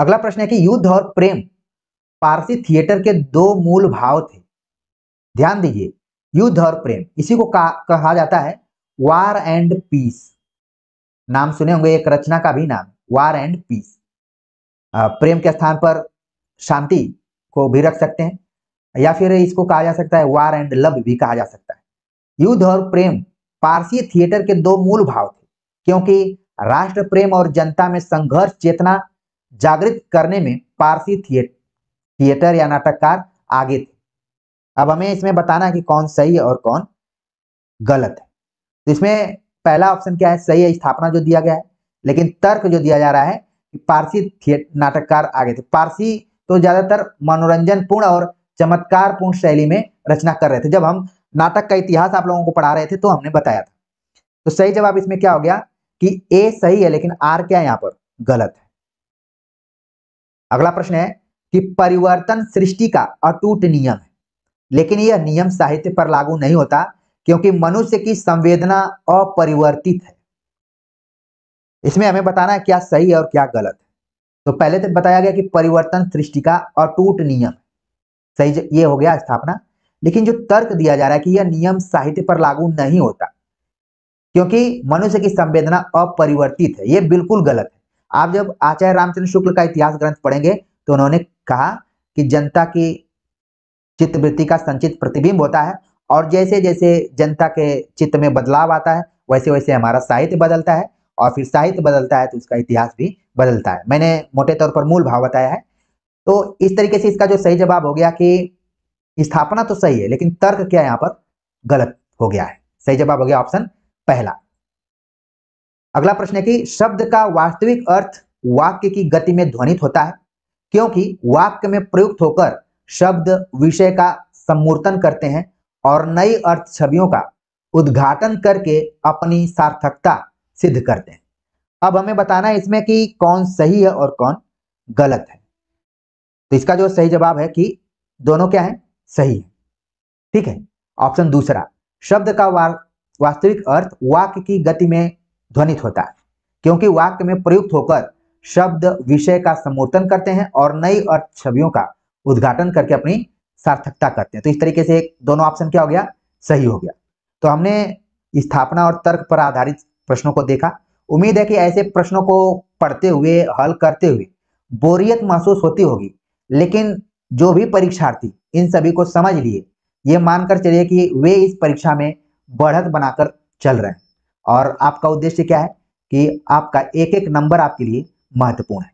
अगला प्रश्न है कि युद्ध और प्रेम पारसी थिएटर के दो मूल भाव थे ध्यान दीजिए युद्ध और प्रेम इसी को कहा जाता है वार एंड पीस नाम सुने होंगे एक रचना का भी नाम वार एंड पीस प्रेम के स्थान पर शांति को भी रख सकते हैं या फिर इसको कहा जा सकता है वार एंड लव भी कहा जा सकता है युद्ध और प्रेम पारसी थिएटर के दो मूल भाव थे क्योंकि राष्ट्र प्रेम और जनता में संघर्ष चेतना जागृत करने में पारसी थिएटर थिएटर या नाटककार आगे थे अब हमें इसमें बताना है कि कौन सही है और कौन गलत है तो इसमें पहला ऑप्शन क्या है सही है स्थापना जो दिया गया है लेकिन तर्क जो दिया जा रहा है कि पारसी नाटककार आगे थे पारसी तो ज्यादातर मनोरंजन पूर्ण और चमत्कार पूर्ण शैली में रचना कर रहे थे जब हम नाटक का इतिहास आप लोगों को पढ़ा रहे थे तो हमने बताया था तो सही जवाब इसमें क्या हो गया कि ए सही है लेकिन आर क्या यहां पर गलत है अगला प्रश्न है कि परिवर्तन सृष्टि का अटूट नियम है लेकिन यह नियम साहित्य पर लागू नहीं होता क्योंकि मनुष्य की संवेदना अपरिवर्तित है इसमें हमें बताना है क्या सही है और क्या गलत है तो पहले तो बताया गया कि परिवर्तन सृष्टि का अटूट नियम सही ये हो गया स्थापना लेकिन जो तर्क दिया जा रहा है कि यह नियम साहित्य पर लागू नहीं होता क्योंकि मनुष्य की संवेदना अपरिवर्तित है यह बिल्कुल गलत है आप जब आचार्य रामचंद्र शुक्ल का इतिहास ग्रंथ पढ़ेंगे तो उन्होंने कहा कि जनता की चित्तवृत्ति का संचित प्रतिबिंब होता है और जैसे जैसे जनता के चित्त में बदलाव आता है वैसे वैसे हमारा साहित्य बदलता है और फिर साहित्य बदलता है तो उसका इतिहास भी बदलता है मैंने मोटे तौर पर मूल भाव बताया है तो इस तरीके से इसका जो सही जवाब हो गया कि स्थापना तो सही है लेकिन तर्क क्या यहाँ पर गलत हो गया है सही जवाब हो गया ऑप्शन पहला अगला प्रश्न है कि शब्द का वास्तविक अर्थ वाक्य की गति में ध्वनित होता है क्योंकि वाक्य में प्रयुक्त होकर शब्द विषय का सम्मूर्तन करते हैं और नई अर्थ छवियों का उद्घाटन करके अपनी सार्थकता सिद्ध करते हैं अब हमें बताना है इसमें कि कौन सही है और कौन गलत है तो इसका जो सही जवाब है कि दोनों क्या है सही है ठीक है ऑप्शन दूसरा शब्द का वा, वास्तविक अर्थ वाक्य की गति में ध्वनित होता है क्योंकि वाक्य में प्रयुक्त होकर शब्द विषय का समर्थन करते हैं और नई अर्थ छवियों का उद्घाटन करके अपनी सार्थकता करते हैं तो इस तरीके से दोनों ऑप्शन क्या हो गया सही हो गया तो हमने स्थापना और तर्क पर आधारित प्रश्नों को देखा उम्मीद है कि ऐसे प्रश्नों को पढ़ते हुए हल करते हुए बोरियत महसूस होती होगी लेकिन जो भी परीक्षार्थी इन सभी को समझ लिए ये मानकर चलिए कि वे इस परीक्षा में बढ़त बनाकर चल रहे हैं और आपका उद्देश्य क्या है कि आपका एक एक नंबर आपके लिए महत्वपूर्ण है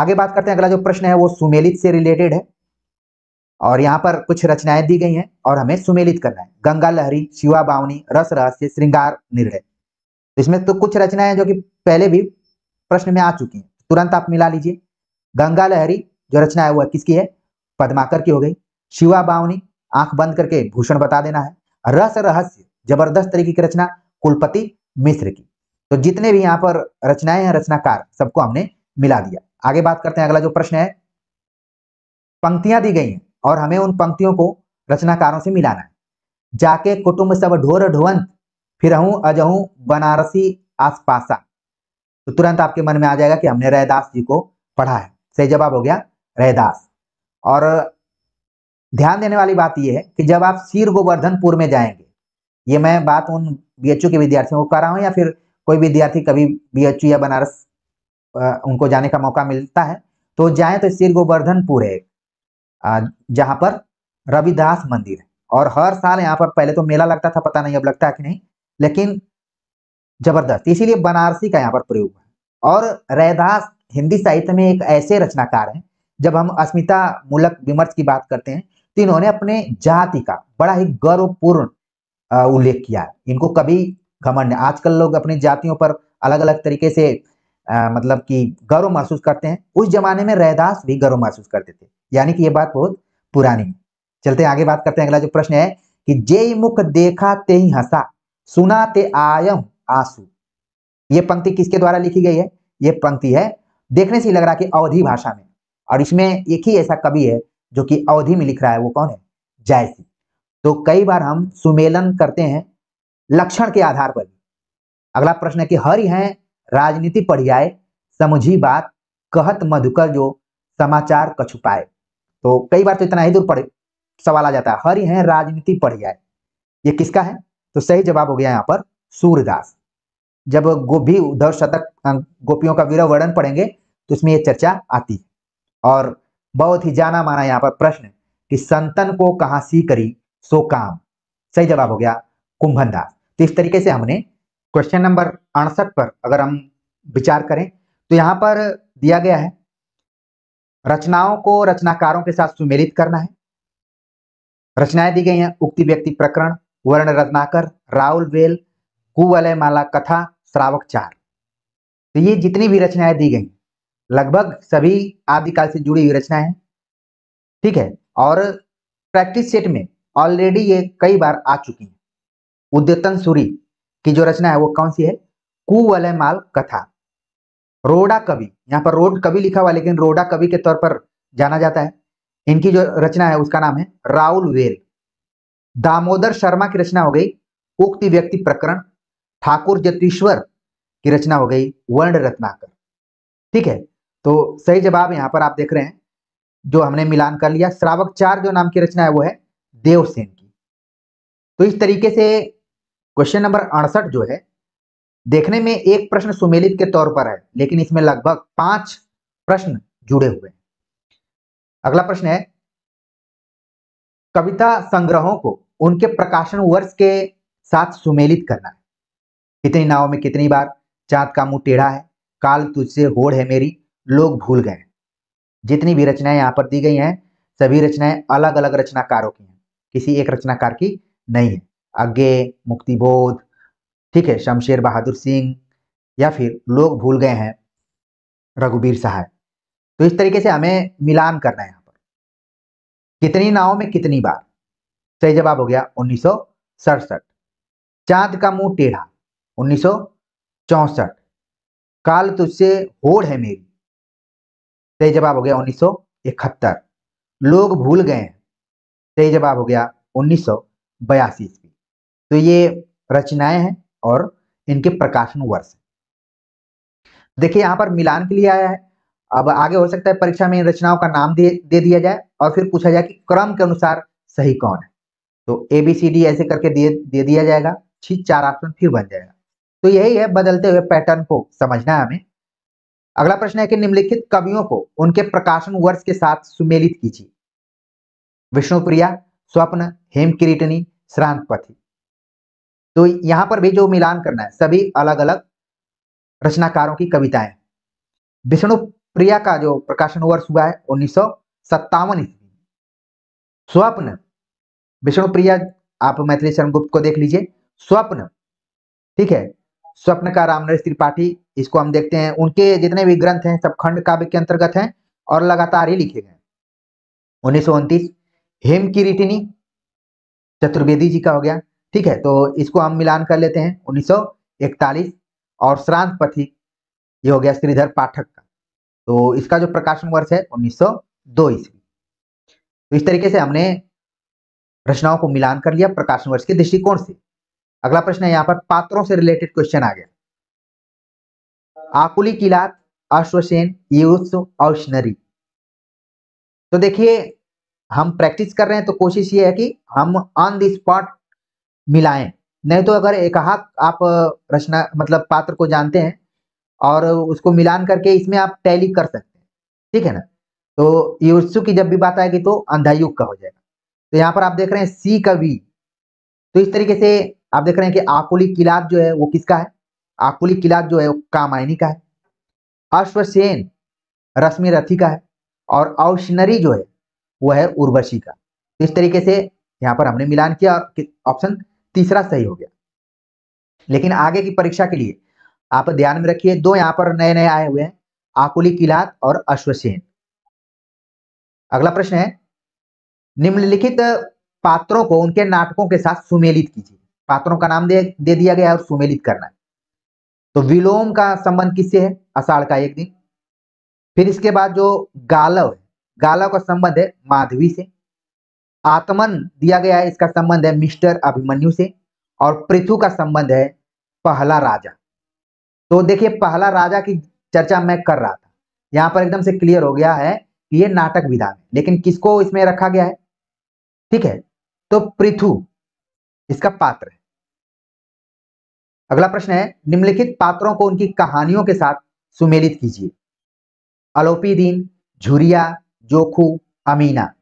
आगे बात करते हैं अगला जो प्रश्न है वो सुमेलित से रिलेटेड है और यहाँ पर कुछ रचनाएं दी गई हैं और हमें सुमेलित करना है गंगा लहरी शिवा बावनी रस रहस्य श्रृंगार निर्णय इसमें तो कुछ रचनाएं जो कि पहले भी प्रश्न में आ चुकी हैं तुरंत आप मिला लीजिए गंगा लहरी जो रचना है वह किसकी है पद्माकर की हो गई शिवा बावनी आंख बंद करके भूषण बता देना है रस रहस्य जबरदस्त तरीके की रचना कुलपति मिश्र की तो जितने भी यहाँ पर रचनाएं हैं रचनाकार सबको हमने मिला दिया आगे बात करते हैं अगला जो प्रश्न है पंक्तियां दी गई हैं और हमें उन पंक्तियों को रचनाकारों से मिलाना है जाके कुटुम्ब सब ढोर ढोवंत फिर हूं अजहू बनारसी आसपासा तो तुरंत आपके मन में आ जाएगा कि हमने रैदास जी को पढ़ा है सही जवाब हो गया रैदास और ध्यान देने वाली बात यह है कि जब आप शीर गोवर्धनपुर में जाएंगे ये मैं बात उन बी के विद्यार्थियों को कर रहा हूँ या फिर कोई विद्यार्थी कभी बी एच या बनारस उनको जाने का मौका मिलता है तो जाए तो श्री गोवर्धनपुर है जहां पर रविदास मंदिर है और हर साल यहाँ पर पहले तो मेला लगता था पता नहीं अब लगता है कि नहीं लेकिन जबरदस्त इसीलिए बनारसी का यहाँ पर प्रयोग है और रैदास हिंदी साहित्य में एक ऐसे रचनाकार हैं जब हम अस्मिता मूलक विमर्श की बात करते हैं तो इन्होंने अपने जाति का बड़ा ही गौरवपूर्ण उल्लेख किया है इनको कभी घमंड है आजकल लोग अपनी जातियों पर अलग अलग तरीके से आ, मतलब कि गर्व महसूस करते हैं उस जमाने में रैदास भी गर्व महसूस करते थे यानी कि ये बात बहुत पुरानी है चलते आगे बात करते हैं अगला जो प्रश्न है कि जे मुख देखा ते ही हंसा सुना ते आयम आंसू ये पंक्ति किसके द्वारा लिखी गई है ये पंक्ति है देखने से ही लग रहा कि अवधि भाषा में और इसमें एक ही ऐसा कवि है जो कि अवधि में लिख रहा है वो कौन है जायसी तो कई बार हम सुमेलन करते हैं लक्षण के आधार पर अगला प्रश्न है कि हरि हैं राजनीति पढ़ियाए समझी बात कहत मधुकर जो समाचार कछुपाए तो कई बार तो इतना ही दूर पड़े सवाल आ जाता है हरि हैं राजनीति पढ़ियाए ये किसका है तो सही जवाब हो गया यहाँ पर सूरदास जब गोभी उद्धव शतक अं, गोपियों का वीर वर्णन पढ़ेंगे तो इसमें ये चर्चा आती है और बहुत ही जाना माना यहाँ पर प्रश्न कि संतन को कहा सी करी सो काम सही जवाब हो गया कुंभन दास तो इस तरीके से हमने क्वेश्चन नंबर अड़सठ पर अगर हम विचार करें तो यहाँ पर दिया गया है रचनाओं को रचनाकारों के साथ सुमेलित करना है रचनाएं दी गई हैं उक्ति व्यक्ति प्रकरण वर्ण रत्नाकर राहुल वेल कुवलय माला कथा श्रावक चार तो ये जितनी भी रचनाएं दी गई लगभग सभी आदिकाल से जुड़ी हुई रचनाएं हैं ठीक है और प्रैक्टिस सेट में ऑलरेडी ये कई बार आ चुकी हैं उद्यतन सूरी की जो रचना है वो कौन सी है कुवलय माल कथा रोडा कवि यहाँ पर रोड कवि लिखा हुआ लेकिन रोडा कवि के तौर पर जाना जाता है इनकी जो रचना है उसका नाम है राहुल वेल दामोदर शर्मा की रचना हो गई उक्ति व्यक्ति प्रकरण ठाकुर जतीश्वर की रचना हो गई वर्ण रत्नाकर ठीक है तो सही जवाब यहाँ पर आप देख रहे हैं जो हमने मिलान कर लिया श्रावक चार जो नाम की रचना है वो है देवसेन की तो इस तरीके से क्वेश्चन नंबर अड़सठ जो है देखने में एक प्रश्न सुमेलित के तौर पर है लेकिन इसमें लगभग पांच प्रश्न जुड़े हुए हैं अगला प्रश्न है कविता संग्रहों को उनके प्रकाशन वर्ष के साथ सुमेलित करना है कितनी नाव में कितनी बार चाँद का मुंह टेढ़ा है काल तुझसे होड़ है मेरी लोग भूल गए जितनी भी रचनाएं यहाँ पर दी गई हैं सभी रचनाएं अलग अलग रचनाकारों की हैं किसी एक रचनाकार की नहीं है आगे मुक्तिबोध ठीक है शमशेर बहादुर सिंह या फिर लोग भूल गए हैं रघुबीर सहाय तो इस तरीके से हमें मिलान करना है यहाँ पर कितनी नाव में कितनी बार सही जवाब हो गया उन्नीस चांद का मुंह टेढ़ा उन्नीस काल तुझसे होड़ है मेरी सही जवाब हो गया उन्नीस लोग भूल गए हैं सही जवाब हो गया उन्नीस सौ बयासी तो ये रचनाएं हैं और इनके प्रकाशन वर्ष देखिए यहाँ पर मिलान के लिए आया है अब आगे हो सकता है परीक्षा में इन रचनाओं का नाम दे, दे दिया जाए और फिर पूछा जाए कि क्रम के अनुसार सही कौन है तो ए बी सी डी ऐसे करके दे दे दिया जाएगा ठीक चार ऑप्शन फिर बन जाएगा तो यही है बदलते हुए पैटर्न को समझना है हमें अगला प्रश्न है कि निम्नलिखित कवियों को उनके प्रकाशन वर्ष के साथ सुमेलित कीजिए विष्णुप्रिया स्वप्न हेमकिरीटनी श्रांतपथी तो यहां पर भी जो मिलान करना है सभी अलग अलग रचनाकारों की कविताएं विष्णु प्रिया का जो प्रकाशन वर्ष हुआ है उन्नीस सौ सत्तावन ईस्वी स्वप्न विष्णु प्रिया आप मैथिली शरण गुप्त को देख लीजिए स्वप्न ठीक है स्वप्न का रामनरेश त्रिपाठी इसको हम देखते हैं उनके जितने भी ग्रंथ हैं सब खंड काव्य के अंतर्गत हैं और लगातार ही लिखे गए उन्नीस सौ उनतीस हेम की रिटिनी चतुर्वेदी जी का हो गया ठीक है तो इसको हम मिलान कर लेते हैं 1941 और श्रांत पथिक ये हो गया श्रीधर पाठक का तो इसका जो प्रकाशन वर्ष है 1902 ईस्वी तो इस तरीके से हमने रचनाओं को मिलान कर लिया प्रकाशन वर्ष के दृष्टिकोण से अगला प्रश्न है यहाँ पर पात्रों से रिलेटेड क्वेश्चन आ गया आकुली किलात अश्वसेन यूस औषनरी तो देखिए हम प्रैक्टिस कर रहे हैं तो कोशिश ये है कि हम ऑन द स्पॉट मिलाएं नहीं तो अगर एक आप रचना मतलब पात्र को जानते हैं और उसको मिलान करके इसमें आप टैली कर सकते हैं ठीक है ना तो युत्सु की जब भी बात आएगी तो अंधायुग का हो जाएगा तो यहाँ पर आप देख रहे हैं सी का वी तो इस तरीके से आप देख रहे हैं कि आकुली किलात जो है वो किसका है आकुली किलात जो है वो कामायनी का है अश्वसेन रश्मि रथी का है और औशनरी जो है वो है उर्वशी का तो इस तरीके से यहाँ पर हमने मिलान किया और ऑप्शन तीसरा सही हो गया लेकिन आगे की परीक्षा के लिए आप ध्यान में रखिए दो यहाँ पर नए नए आए हुए हैं आकुली किलात और अश्वसेन अगला प्रश्न है निम्नलिखित पात्रों को उनके नाटकों के साथ सुमेलित कीजिए पात्रों का नाम दे, दे दिया गया है और सुमेलित करना है तो विलोम का संबंध किससे है अषाढ़ का एक दिन फिर इसके बाद जो गालव है गालव का संबंध है माधवी से आत्मन दिया गया है इसका संबंध है मिस्टर अभिमन्यु से और पृथु का संबंध है पहला राजा तो देखिए पहला राजा की चर्चा मैं कर रहा था यहां पर एकदम से क्लियर हो गया है कि ये नाटक विधान है लेकिन किसको इसमें रखा गया है ठीक है तो पृथु इसका पात्र है अगला प्रश्न है निम्नलिखित पात्रों को उनकी कहानियों के साथ सुमेलित कीजिए अलोपी दीन झुरिया जोखू अमीना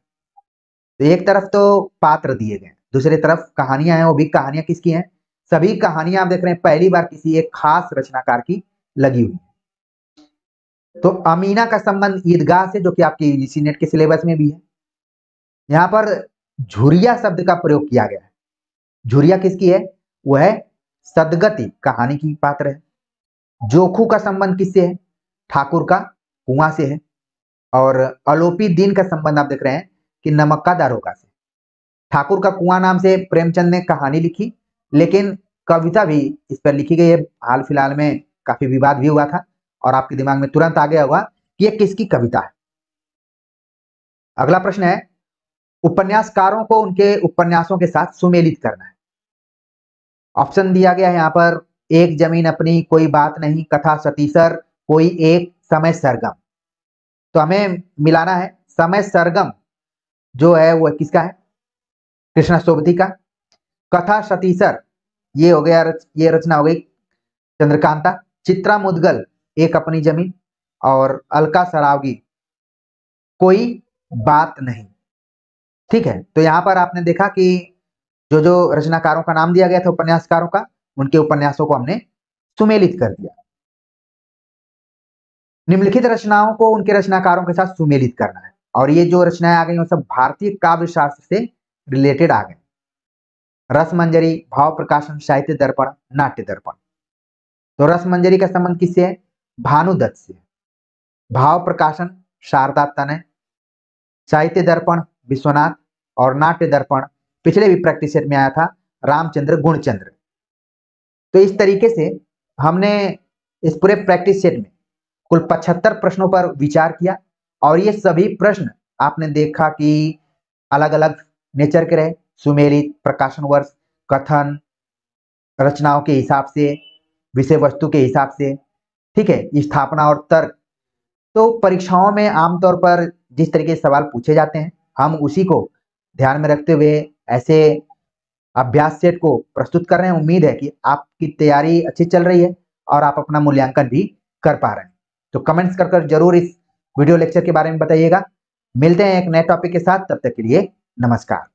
तो एक तरफ तो पात्र दिए गए दूसरी तरफ कहानियां हैं वो भी कहानियां किसकी हैं सभी कहानियां आप देख रहे हैं पहली बार किसी एक खास रचनाकार की लगी हुई तो अमीना का संबंध ईदगाह से जो कि आपकी यूजीसी नेट के सिलेबस में भी है यहां पर झुरिया शब्द का प्रयोग किया गया है झुरिया किसकी है वह है सदगति कहानी की पात्र है जोखू का संबंध किससे है ठाकुर का कुआ से है और अलोपी दीन का संबंध आप देख रहे हैं कि नमक का दारोगा से ठाकुर का कुआं नाम से प्रेमचंद ने कहानी लिखी लेकिन कविता भी इस पर लिखी गई है हाल फिलहाल में काफी विवाद भी हुआ था और आपके दिमाग में तुरंत आ गया होगा कि यह किसकी कविता है अगला प्रश्न है उपन्यासकारों को उनके उपन्यासों के साथ सुमेलित करना है ऑप्शन दिया गया है यहाँ पर एक जमीन अपनी कोई बात नहीं कथा सतीसर कोई एक समय सरगम तो हमें मिलाना है समय सरगम जो है वो किसका है कृष्णा सोबती का कथा सतीसर ये हो गया रच, ये रचना हो गई चंद्रकांता चित्रा मुदगल एक अपनी जमीन और अलका सरावगी कोई बात नहीं ठीक है तो यहां पर आपने देखा कि जो जो रचनाकारों का नाम दिया गया था उपन्यासकारों का उनके उपन्यासों को हमने सुमेलित कर दिया निम्नलिखित रचनाओं को उनके रचनाकारों के साथ सुमेलित करना है और ये जो रचनाएं आ गई वो सब भारतीय काव्य शास्त्र से रिलेटेड आ गए रसमंजरी भाव प्रकाशन साहित्य दर्पण नाट्य दर्पण तो रसमंजरी का संबंध किससे है भानुदत्त से भाव प्रकाशन शारदा तनय साहित्य दर्पण विश्वनाथ और नाट्य दर्पण पिछले भी प्रैक्टिस सेट में आया था रामचंद्र गुणचंद्र तो इस तरीके से हमने इस पूरे प्रैक्टिस सेट में कुल पचहत्तर प्रश्नों पर विचार किया और ये सभी प्रश्न आपने देखा कि अलग अलग नेचर के रहे सुमेलित प्रकाशन वर्ष कथन रचनाओं के हिसाब से विषय वस्तु के हिसाब से ठीक है स्थापना और तर्क तो परीक्षाओं में आमतौर पर जिस तरीके से सवाल पूछे जाते हैं हम उसी को ध्यान में रखते हुए ऐसे अभ्यास सेट को प्रस्तुत कर रहे हैं उम्मीद है कि आपकी तैयारी अच्छी चल रही है और आप अपना मूल्यांकन भी कर पा रहे हैं तो कमेंट्स कर कर जरूर इस वीडियो लेक्चर के बारे में बताइएगा मिलते हैं एक नए टॉपिक के साथ तब तक के लिए नमस्कार